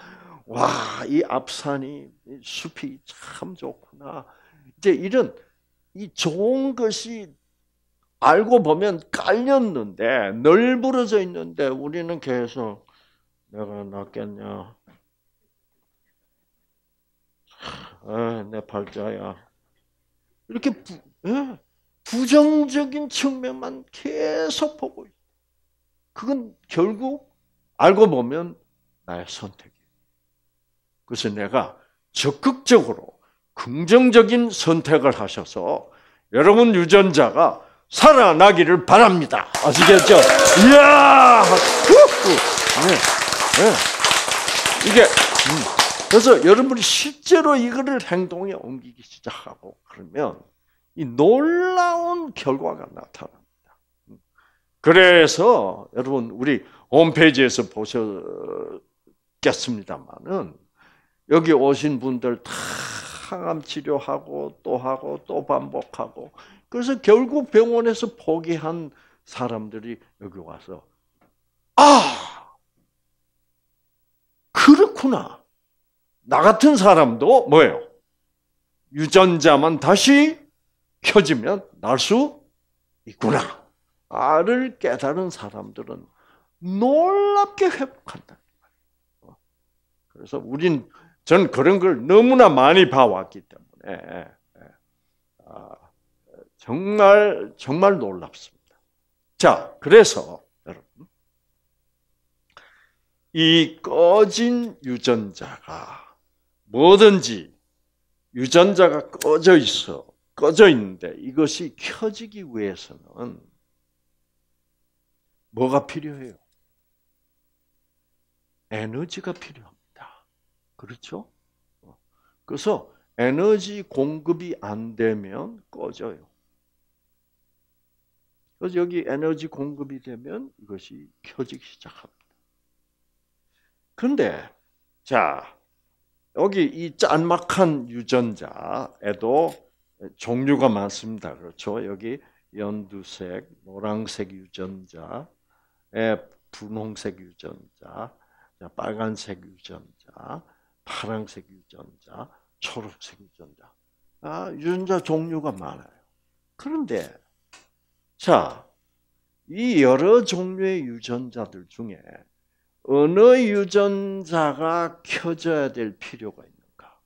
와이 앞산이 이 숲이 참 좋구나. 이제 이런 이 좋은 것이 알고 보면 깔렸는데 널브러져 있는데 우리는 계속 내가 낫겠냐? 아, 내 팔자야. 이렇게 부, 예? 부정적인 측면만 계속 보고 있다. 그건 결국 알고 보면 나의 선택이에요. 그래서 내가 적극적으로 긍정적인 선택을 하셔서 여러분 유전자가 살아나기를 바랍니다. 아시겠죠? 이야! 네. 네. 이게, 음. 그래서 여러분이 실제로 이거를 행동에 옮기기 시작하고 그러면 이 놀라운 결과가 나타납니다. 그래서 여러분 우리 홈페이지에서 보셨겠습니다만은 여기 오신 분들 다 항암 치료하고 또 하고 또 반복하고 그래서 결국 병원에서 포기한 사람들이 여기 와서 아 그렇구나 나 같은 사람도 뭐예요 유전자만 다시 켜지면 날 수 있구나. 아를 깨달은 사람들은 놀랍게 회복한다. 그래서 우린 전 그런 걸 너무나 많이 봐왔기 때문에 예, 예. 아, 정말 정말 놀랍습니다. 자, 그래서 여러분 이 꺼진 유전자가 뭐든지 유전자가 꺼져 있어 꺼져 있는데 이것이 켜지기 위해서는 뭐가 필요해요? 에너지가 필요합니다. 그렇죠? 그래서 에너지 공급이 안 되면 꺼져요. 그래서 여기 에너지 공급이 되면 이것이 켜지기 시작합니다. 근데 자 여기 이 짤막한 유전자에도 종류가 많습니다. 그렇죠? 여기 연두색, 노란색 유전자 예, 분홍색 유전자, 빨간색 유전자, 파란색 유전자, 초록색 유전자. 아, 유전자 종류가 많아요. 그런데 자, 이 여러 종류의 유전자들 중에 어느 유전자가 켜져야 될 필요가 있는가?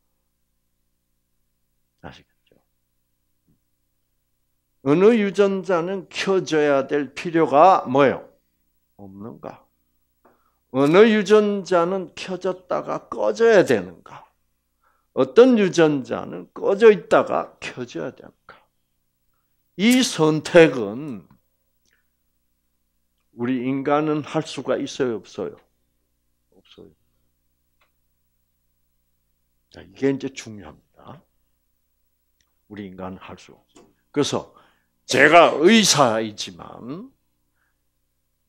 아시겠죠? 어느 유전자는 켜져야 될 필요가 뭐예요? 없는가? 어느 유전자는 켜졌다가 꺼져야 되는가? 어떤 유전자는 꺼져 있다가 켜져야 되는가? 이 선택은 우리 인간은 할 수가 있어요, 없어요? 없어요. 자, 이게 이제 중요합니다. 우리 인간은 할 수. 없어요. 그래서 제가 의사이지만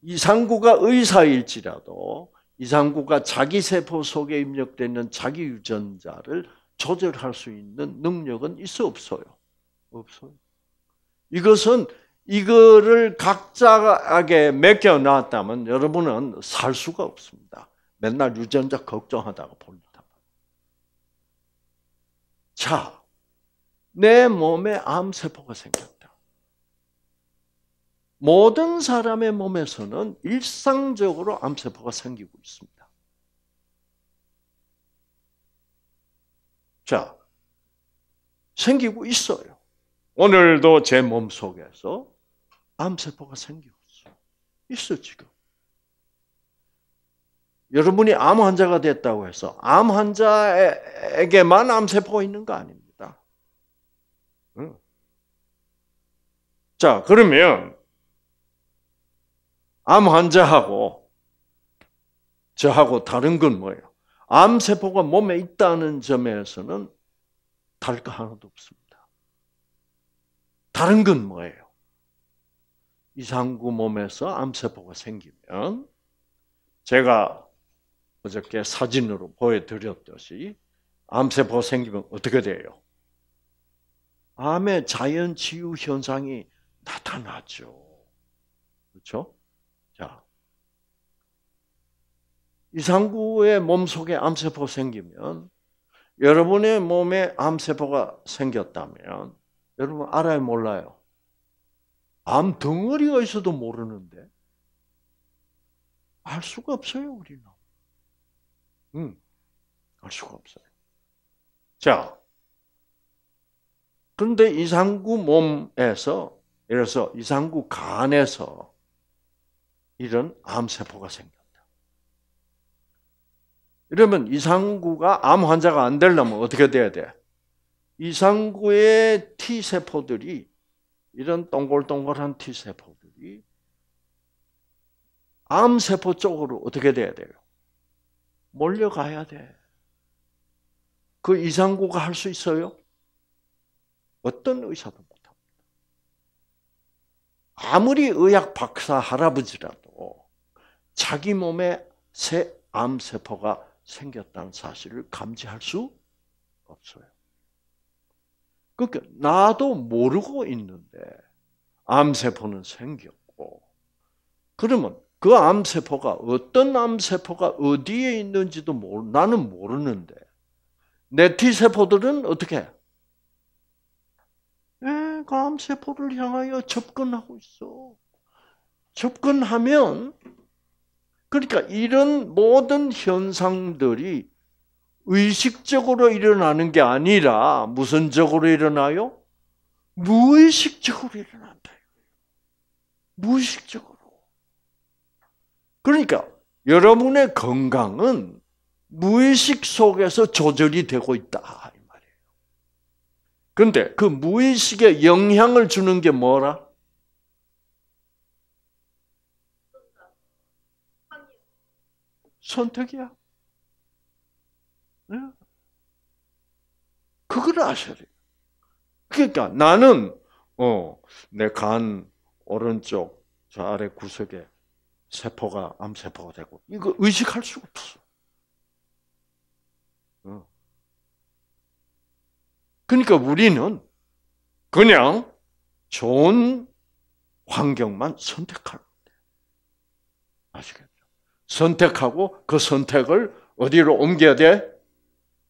이상구가 의사일지라도 이상구가 자기 세포 속에 입력되 는 자기 유전자를 조절할 수 있는 능력은 있어 없어요? 없어요. 이것은 이거를 각자에게 맡겨놨다면 여러분은 살 수가 없습니다. 맨날 유전자 걱정하다가 봅니다. 자, 내 몸에 암세포가 생겼다. 모든 사람의 몸에서는 일상적으로 암세포가 생기고 있습니다. 자, 생기고 있어요. 오늘도 제 몸 속에서 암세포가 생겼어. 있어, 지금. 여러분이 암 환자가 됐다고 해서 암 환자에게만 암세포가 있는 거 아닙니다. 자, 그러면 암 환자하고 저하고 다른 건 뭐예요? 암세포가 몸에 있다는 점에서는 다를 거 하나도 없습니다. 다른 건 뭐예요? 이상구 몸에서 암세포가 생기면 제가 어저께 사진으로 보여드렸듯이 암세포 가 생기면 어떻게 돼요? 암의 자연 치유 현상이 나타나죠. 그렇죠? 이상구의 몸속에 암세포 생기면 여러분의 몸에 암세포가 생겼다면 여러분 알아요 몰라요? 암 덩어리가 있어도 모르는데 알 수가 없어요 우리는. 음, 알 수가 없어요. 자, 그런데 이상구 몸에서 예를 들어서 이상구 간에서 이런 암세포가 생겨. 이러면 이상구가 암 환자가 안 되려면 어떻게 돼야 돼? 이상구의 T세포들이, 이런 동글동글한 T세포들이 암세포 쪽으로 어떻게 돼야 돼요? 몰려가야 돼. 그 이상구가 할 수 있어요? 어떤 의사도 못합니다. 아무리 의학 박사 할아버지라도 자기 몸에 새 암세포가 생겼다는 사실을 감지할 수 없어요. 그러니까 나도 모르고 있는데 암세포는 생겼고 그러면 그 암세포가 어떤 암세포가 어디에 있는지도 모르, 나는 모르는데 내 T세포들은 어떻게 해? 예, 그 암세포를 향하여 접근하고 있어. 접근하면 그러니까 이런 모든 현상들이 의식적으로 일어나는 게 아니라 무슨적으로 일어나요? 무의식적으로 일어난다. 무의식적으로. 그러니까 여러분의 건강은 무의식 속에서 조절이 되고 있다. 이 말이에요. 근데 그 무의식에 영향을 주는 게 뭐라? 선택이야. 네? 그걸 아셔야 돼 그러니까 나는 어, 내 간 오른쪽 저 아래 구석에 세포가 암세포가 되고 이거 의식할 수가 없 어. 그러니까 우리는 그냥 좋은 환경만 선택하는 거예요. 아시겠죠? 선택하고 그 선택을 어디로 옮겨야 돼?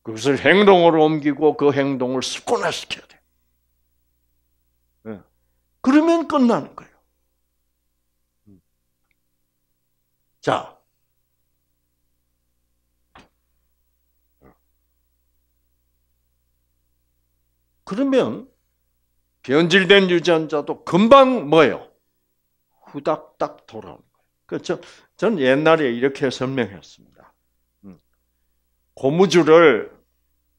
그것을 행동으로 옮기고 그 행동을 습관화시켜야 돼. 예. 그러면 끝나는 거예요. 자. 그러면 변질된 유전자도 금방 뭐예요? 후닥닥 돌아옵니다. 그저 그렇죠? 저는 옛날에 이렇게 설명했습니다. 음. 고무줄을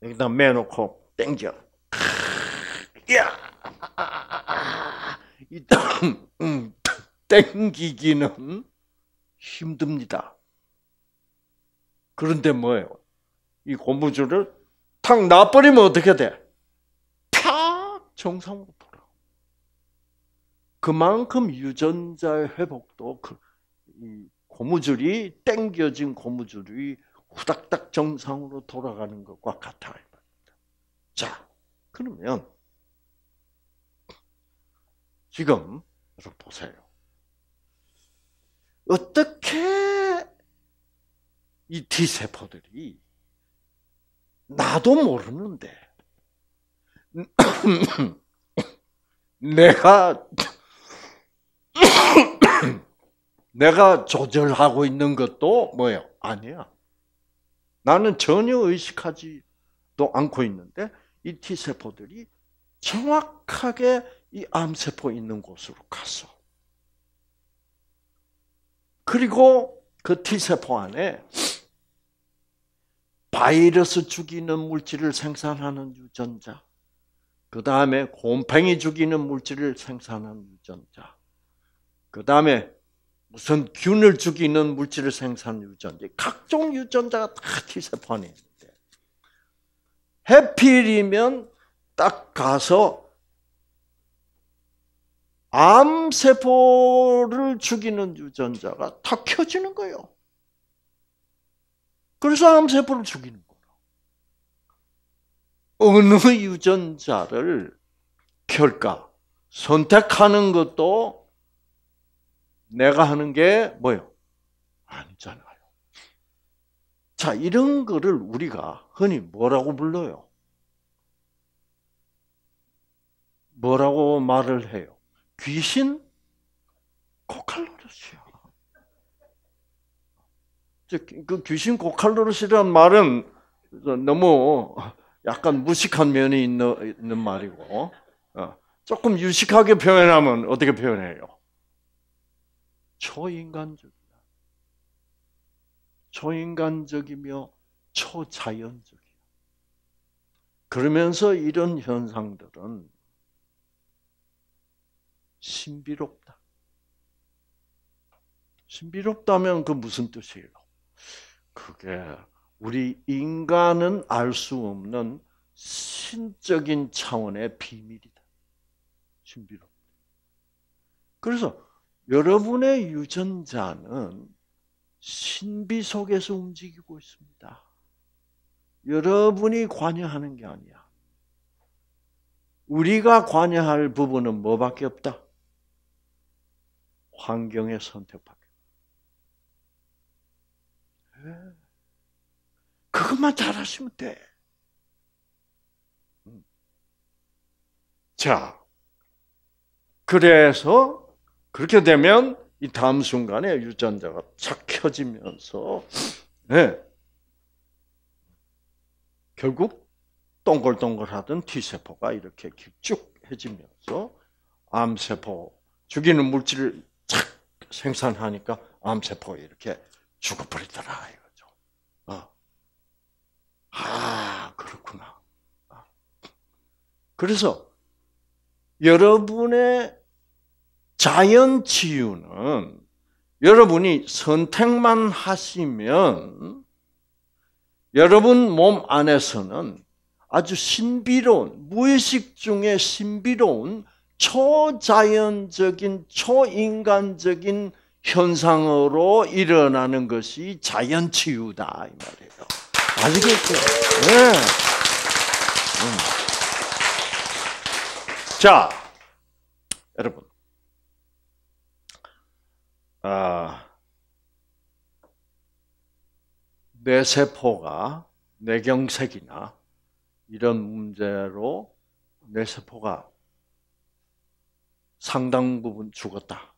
여기다 매놓고 땡겨. 야! 음, 음, 땡기기는 힘듭니다. 그런데 뭐예요? 이 고무줄을 탁 놔버리면 어떻게 돼? 탁! 정상으로 돌아. 그만큼 유전자의 회복도 그, 고무줄이 땡겨진 고무줄이 후닥닥 정상으로 돌아가는 것과 같아. 자, 그러면 지금 보세요. 어떻게 이 T 세포들이 나도 모르는데 *coughs* 내가 내가 조절하고 있는 것도 뭐예요? 아니야. 나는 전혀 의식하지도 않고 있는데 이 T세포들이 정확하게 이 암세포 있는 곳으로 갔어. 그리고 그 T세포 안에 바이러스 죽이는 물질을 생산하는 유전자, 그 다음에 곰팡이 죽이는 물질을 생산하는 유전자, 그 다음에 무슨 균을 죽이는 물질을 생산하는 유전자, 각종 유전자가 다 T세포 안에 있는데 해필이면 딱 가서 암세포를 죽이는 유전자가 다 켜지는 거예요. 그래서 암세포를 죽이는 거예요. 어느 유전자를 켤까? 선택하는 것도 내가 하는 게 뭐예요? 아니잖아요. 자, 이런 거를 우리가 흔히 뭐라고 불러요? 뭐라고 말을 해요? 귀신 고칼로르시야. 그 귀신 고칼로르시라 말은 너무 약간 무식한 면이 있는, 말이고 어, 조금 유식하게 표현하면 어떻게 표현해요? 초인간적이다. 초인간적이며 초자연적이야. 그러면서 이런 현상들은 신비롭다. 신비롭다면 그 무슨 뜻이에요? 그게 우리 인간은 알 수 없는 신적인 차원의 비밀이다. 신비롭다. 그래서 여러분의 유전자는 신비 속에서 움직이고 있습니다. 여러분이 관여하는 게 아니야. 우리가 관여할 부분은 뭐밖에 없다? 환경의 선택밖에. 그것만 잘하시면 돼. 음. 자, 그래서 그렇게 되면 이 다음 순간에 유전자가 착 켜지면서 네. 결국 동글동글하던 T세포가 이렇게 길쭉해지면서 암세포 죽이는 물질을 착 생산하니까 암세포가 이렇게 죽어버리더라 이거죠. 어. 아 그렇구나. 아. 그래서 여러분의 자연 치유는 여러분이 선택만 하시면 여러분 몸 안에서는 아주 신비로운 무의식 중에 신비로운 초자연적인 초인간적인 현상으로 일어나는 것이 자연 치유다 이 말이에요. 아시겠죠? 네. 음. 자, 여러분 아, 뇌 세포가 뇌경색이나 이런 문제로 뇌 세포가 상당 부분 죽었다.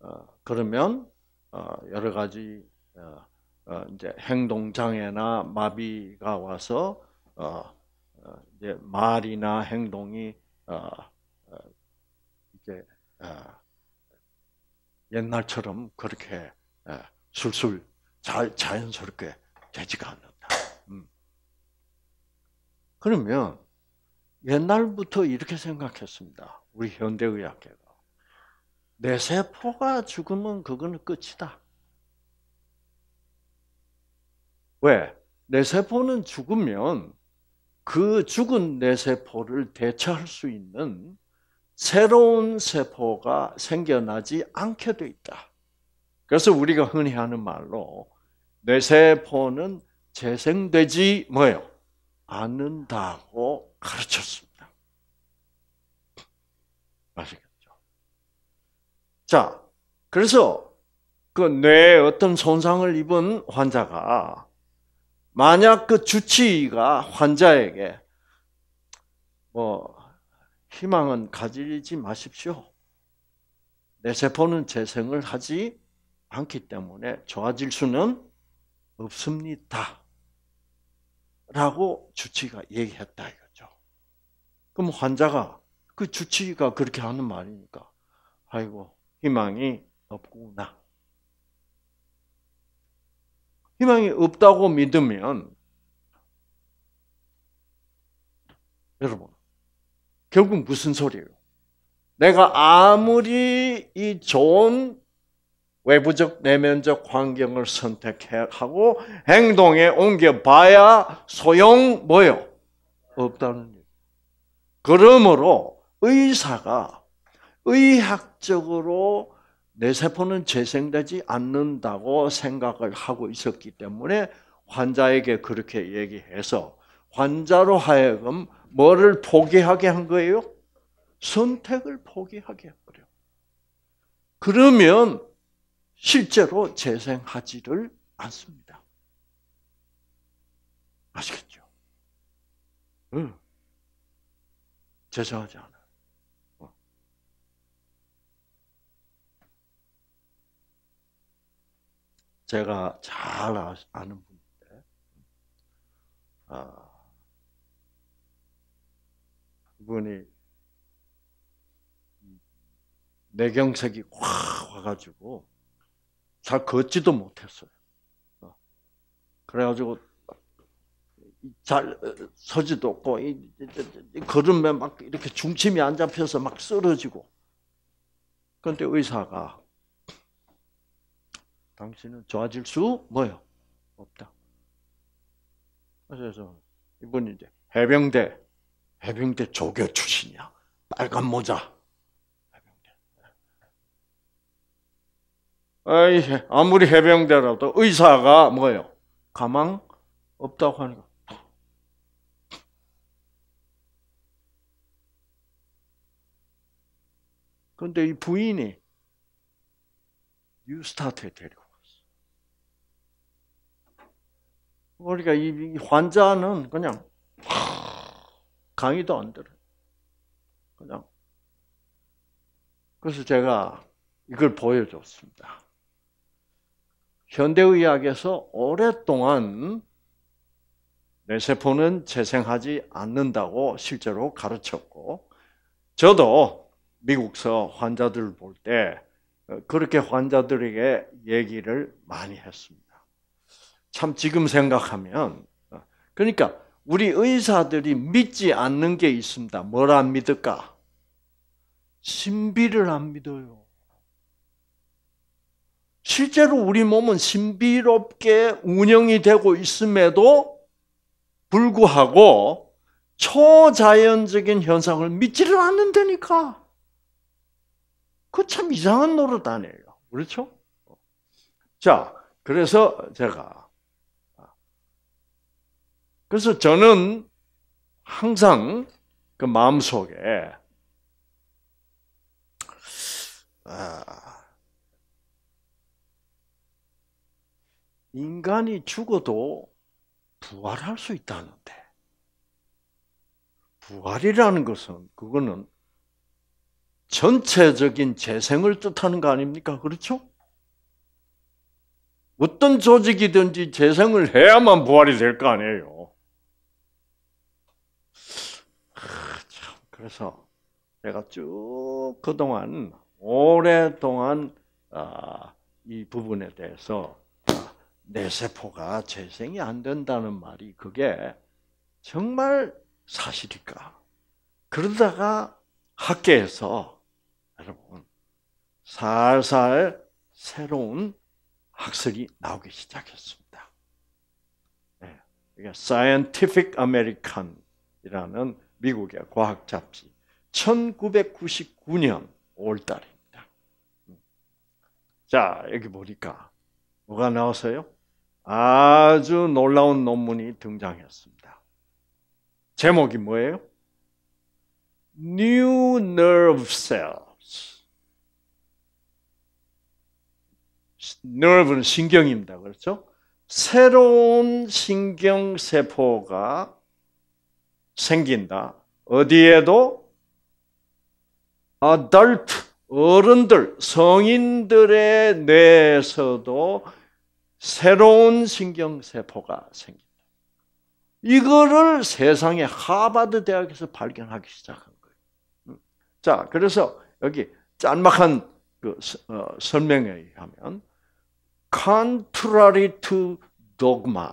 어, 그러면 어, 여러 가지 어, 어 이제 행동 장애나 마비가 와서 어, 어, 이제 말이나 행동이 이게 옛날처럼 그렇게 예, 술술 자, 자연스럽게 되지가 않는다. 음. 그러면 옛날부터 이렇게 생각했습니다. 우리 현대의학계가. 내 세포가 죽으면 그거는 끝이다. 왜? 내 세포는 죽으면 그 죽은 내 세포를 대체할 수 있는 새로운 세포가 생겨나지 않게 돼 있다. 그래서 우리가 흔히 하는 말로 뇌세포는 재생되지 뭐요 않는다고 가르쳤습니다. 아시겠죠? 자, 그래서 그 뇌에 어떤 손상을 입은 환자가 만약 그 주치의가 환자에게 뭐 희망은 가지지 마십시오. 내 세포는 재생을 하지 않기 때문에 좋아질 수는 없습니다. 라고 주치가 얘기했다 이거죠. 그럼 환자가 그 주치가 그렇게 하는 말이니까 아이고 희망이 없구나. 희망이 없다고 믿으면 여러분 결국 무슨 소리예요? 내가 아무리 이 좋은 외부적, 내면적 환경을 선택하고 행동에 옮겨봐야 소용 뭐요? 없다는 일. 그러므로 의사가 의학적으로 내 세포는 재생되지 않는다고 생각을 하고 있었기 때문에 환자에게 그렇게 얘기해서 환자로 하여금 뭐를 포기하게 한 거예요? 선택을 포기하게 해버려. 그러면 실제로 재생하지를 않습니다. 아시겠죠? 응. 재생하지 않아. 어. 제가 잘 아는 분인데, 아, 그분이 내경색이 확 와가지고 잘 걷지도 못했어요. 어. 그래가지고 잘 어, 서지도 없고 걸음에 막 이렇게 중심이 안 잡혀서 막 쓰러지고. 그런데 의사가 당신은 좋아질 수 뭐요 없다. 그래서 이분이 이제 해병대 해병대 조교 출신이야. 빨간 모자. 해병 아무리 해병대라도 의사가 뭐예요? 가망 없다고 하는 거. 그런데 이 부인이 뉴스타트에 데리고 갔어. 그러니까 이 환자는 그냥 강의도 안 들어요. 그냥. 그래서 제가 이걸 보여줬습니다. 현대의학에서 오랫동안 뇌세포는 재생하지 않는다고 실제로 가르쳤고, 저도 미국서 환자들 볼때 그렇게 환자들에게 얘기를 많이 했습니다. 참 지금 생각하면, 그러니까 우리 의사들이 믿지 않는 게 있습니다. 뭘 안 믿을까? 신비를 안 믿어요. 실제로 우리 몸은 신비롭게 운영이 되고 있음에도 불구하고 초자연적인 현상을 믿지를 않는다니까. 그 참 이상한 노릇 아니에요. 그렇죠? 자, 그래서 제가 그래서 저는 항상 그 마음속에 아, 인간이 죽어도 부활할 수 있다는데 부활이라는 것은 그거는 전체적인 재생을 뜻하는 거 아닙니까? 그렇죠? 어떤 조직이든지 재생을 해야만 부활이 될 거 아니에요. 그래서 내가 쭉 그동안 오랫동안 아, 이 부분에 대해서 내 아, 세포가 재생이 안 된다는 말이 그게 정말 사실일까? 그러다가 학계에서 여러분 살살 새로운 학설이 나오기 시작했습니다. 네, 이게 Scientific American이라는 미국의 과학 잡지 1999년 5월달입니다. 자 여기 보니까 뭐가 나왔어요? 아주 놀라운 논문이 등장했습니다. 제목이 뭐예요? New Nerve Cells. nerve는 신경입니다. 그렇죠? 새로운 신경세포가 생긴다. 어디에도 adult 어른들 성인들의 뇌에서도 새로운 신경세포가 생긴다. 이거를 세상의 하버드 대학에서 발견하기 시작한 거예요. 음. 자, 그래서 여기 짤막한 그 어, 설명에 의하면 contrary to dogma.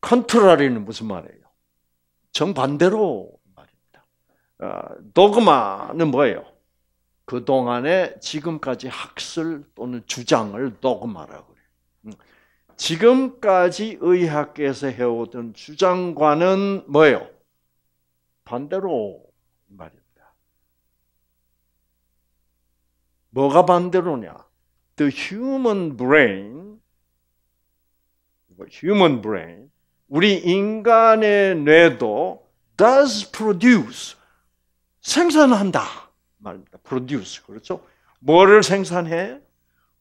컨트라리는 무슨 말이에요? 정반대로 말입니다. 어, 도그마는 뭐예요? 그동안에 지금까지 학설 또는 주장을 도그마라고 그래요. 음. 지금까지 의학계에서 해오던 주장과는 뭐예요? 반대로 말입니다. 뭐가 반대로냐? The human brain, 뭐 human brain 우리 인간의 뇌도 does produce 생산한다 말입니다. produce 그렇죠? 뭐를 생산해?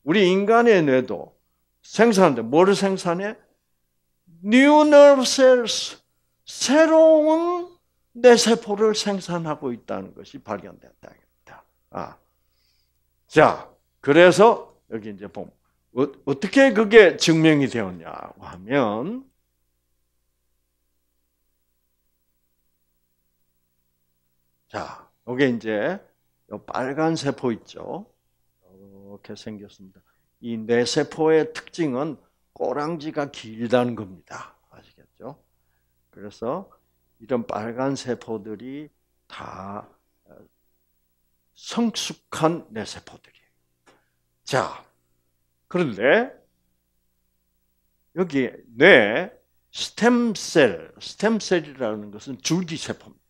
우리 인간의 뇌도 생산한데 뭐를 생산해? new nerve cells 새로운 뇌세포를 생산하고 있다는 것이 발견됐다. 아. 자, 그래서 여기 이제 보 어, 떻게 그게 증명이 되었냐고 하면 자, 이게 이제 빨간 세포 있죠. 이렇게 생겼습니다. 이 뇌세포의 네 특징은 꼬랑지가 길다는 겁니다. 아시겠죠? 그래서 이런 빨간 세포들이 다 어, 성숙한 뇌세포들이에요. 네 자, 그런데 여기 뇌 스템셀, 스템셀이라는 것은 줄기세포입니다.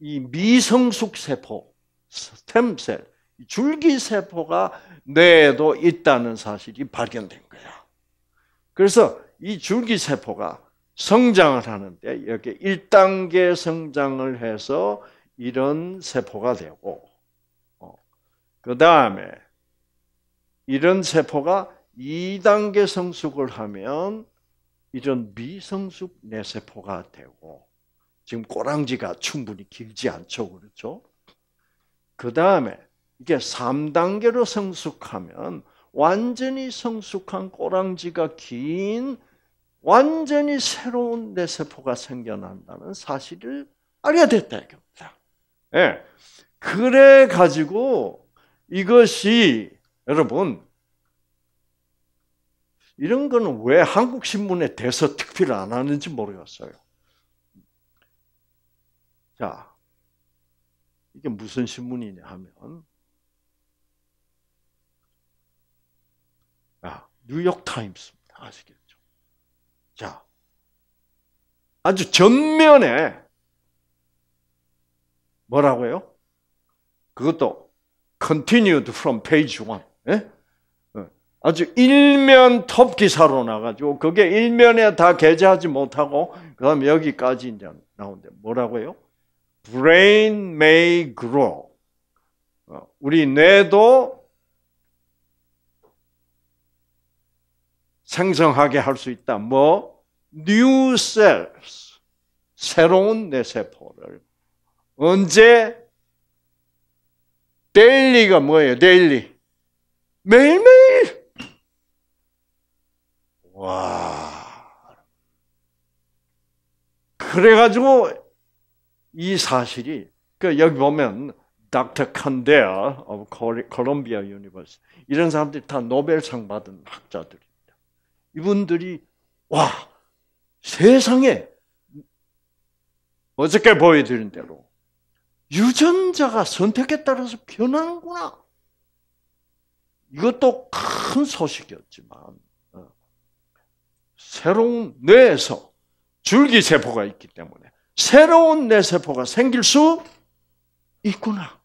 이 미성숙 세포, 스템셀, 줄기세포가 뇌에도 있다는 사실이 발견된 거야. 그래서 이 줄기세포가 성장을 하는데 이렇게 1단계 성장을 해서 이런 세포가 되고 어. 그 다음에 이런 세포가 2단계 성숙을 하면 이런 미성숙 뇌세포가 되고 지금 꼬랑지가 충분히 길지 않죠. 그렇죠? 그 다음에 이게 3단계로 성숙하면 완전히 성숙한 꼬랑지가 긴 완전히 새로운 뇌세포가 생겨난다는 사실을 알게 됐다 이겁니다. 예. 그래 가지고 이것이 여러분 이런 거는 왜 한국 신문에 대서 특필을 안 하는지 모르겠어요. 자, 이게 무슨 신문이냐 하면 아, 뉴욕 타임스입니다. 아시겠죠? 자, 아주 전면에 뭐라고요? 그것도 continued from page 1. 예? 어, 아주 일면 톱 기사로 나가지고 그게 일면에 다 게재하지 못하고 그다음 여기까지 이제 나온대. 뭐라고요? brain may grow. 어, 우리 뇌도 생성하게 할 수 있다. 뭐 new cells 새로운 뇌세포를 언제 데일리가 뭐예요? 데일리 매일매일 와 그래가지고 이 사실이 그 여기 보면 닥터 칸데아 of Columbia 이런 사람들이 다 노벨상 받은 학자들입니다. 이분들이 와 세상에 어저께 보여드린 대로 유전자가 선택에 따라서 변하는구나. 이것도 큰 소식이었지만 어, 새로운 뇌에서 줄기세포가 있기 때문에 새로운 뇌세포가 생길 수 있구나.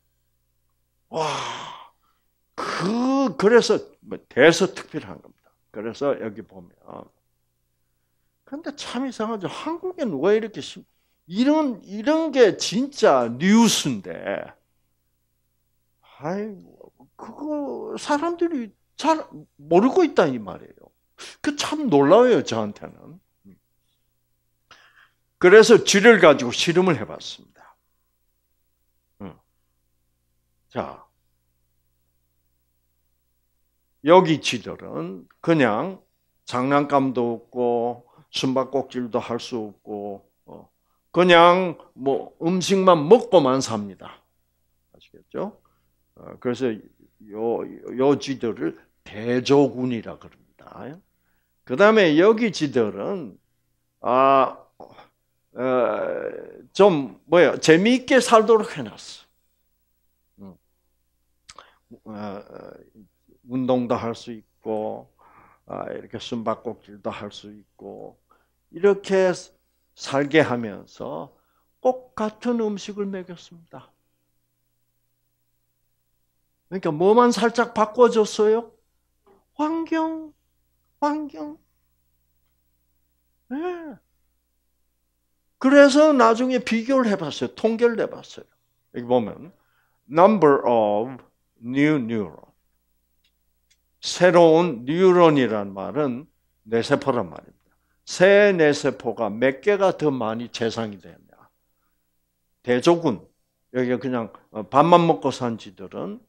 와, 그, 그래서 뭐 대서특필한 겁니다. 그래서 여기 보면. 근데 참 이상하죠. 한국에 누가 이렇게 이런, 이런 게 진짜 뉴스인데. 아이, 그거 사람들이 잘 모르고 있다 이 말이에요. 그 참 놀라워요, 저한테는. 그래서 쥐를 가지고 실험을 해봤습니다. 자, 여기 쥐들은 그냥 장난감도 없고 숨바꼭질도 할 수 없고 어, 그냥 뭐 음식만 먹고만 삽니다. 아시겠죠? 어, 그래서 요, 요 쥐들을 대조군이라 그럽니다. 그 다음에 여기 쥐들은 아, 어, 좀 뭐예요 재미있게 살도록 해놨어. 음. 어, 운동도 할 수 있고 아, 이렇게 숨바꼭질도 할 수 있고 이렇게 살게 하면서 꼭 같은 음식을 먹였습니다. 그러니까 뭐만 살짝 바꿔줬어요? 환경, 환경. 네. 그래서 나중에 비교를 해봤어요. 통계를 내봤어요. 여기 보면 number of new neuron 새로운 뉴런이란 말은 뇌세포란 말입니다. 새 뇌세포가 몇 개가 더 많이 재상이 되냐. 대조군, 여기 그냥 어, 밥만 먹고 산 지들은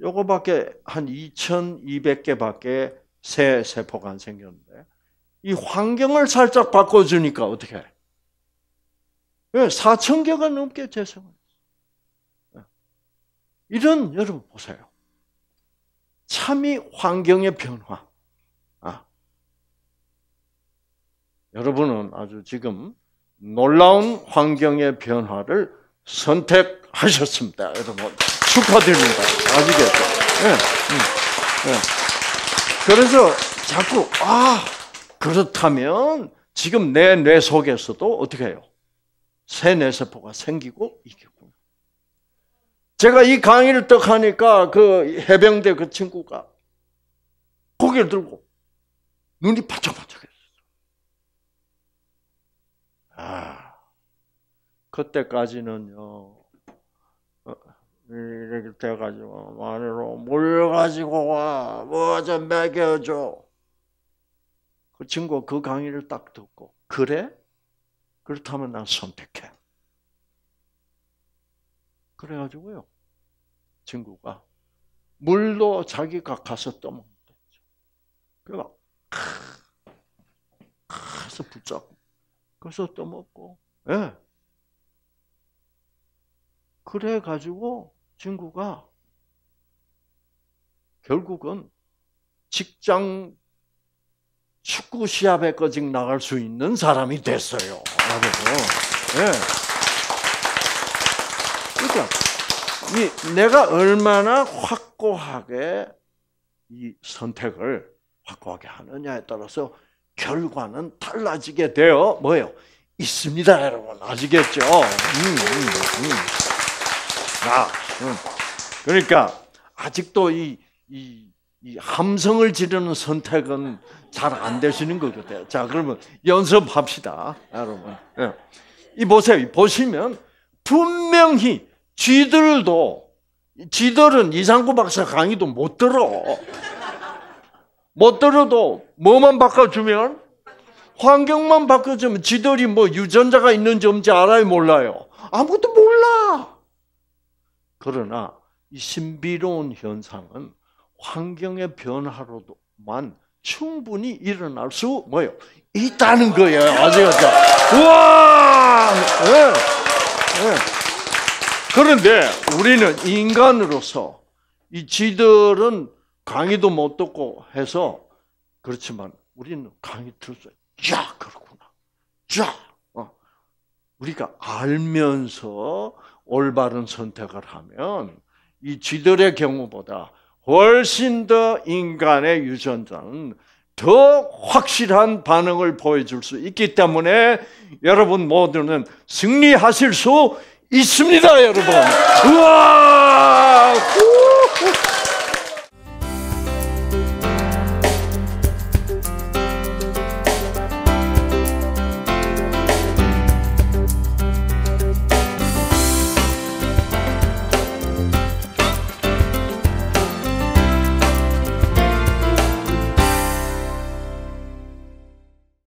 요거밖에 한 2,200개밖에 새 세포가 안 생겼는데 이 환경을 살짝 바꿔주니까 어떻게 해? 4천 예, 개가 넘게 재생을 예. 이런 여러분 보세요. 참이 환경의 변화. 아. 여러분은 아주 지금 놀라운 환경의 변화를 선택하셨습니다. 여러분 축하드립니다. 아시겠죠? 네. 네. 그래서 자꾸 아 그렇다면 지금 내 뇌 속에서도 어떻게 해요? 세뇌세포가 생기고 이겼구요 제가 이 강의를 떡 하니까 그 해병대 그 친구가 고개를 들고 눈이 반짝반짝했어요. 아, 그때까지는요, 어, 이렇게 돼가지고, 마늘로 몰려가지고 와, 뭐 좀 먹여줘. 그 친구 그 강의를 딱 듣고, 그래? 그렇다면 난 선택해. 그래가지고요. 친구가 물도 자기가 가서 떠먹는댔죠. 그래서 가서 붙잡고 가서 떠먹고 예. 네. 그래가지고 친구가 결국은 직장 축구 시합에 거직 나갈 수 있는 사람이 됐어요. 예. 그러니까 이 내가 얼마나 확고하게 이 선택을 확고하게 하느냐에 따라서 결과는 달라지게 되어 뭐예요? 있습니다, 여러분 아시겠죠? 음, 음, 음. 아, 그러니까 아직도 이, 이 함성을 지르는 선택은 잘 안 되시는 것 같아요. 자, 그러면 연습합시다, 여러분. 예. 이 보세요. 보시면 분명히 쥐들도 쥐들은 이상구 박사 강의도 못 들어. 못 들어도 뭐만 바꿔주면 환경만 바꿔주면 쥐들이 뭐 유전자가 있는지 없는지 알아요 몰라요. 아무것도 몰라. 그러나 이 신비로운 현상은 환경의 변화로만 충분히 일어날 수 뭐요 있다는 거예요. 아시겠죠? 우와! 네. 네. 그런데 우리는 인간으로서 이 지들은 강의도 못 듣고 해서 그렇지만 우리는 강의 들었어요. 야 그렇구나. 야 어. 우리가 알면서 올바른 선택을 하면 이 지들의 경우보다 훨씬 더 인간의 유전자는 더 확실한 반응을 보여줄 수 있기 때문에 여러분 모두는 승리하실 수 있습니다, 여러분. 우와!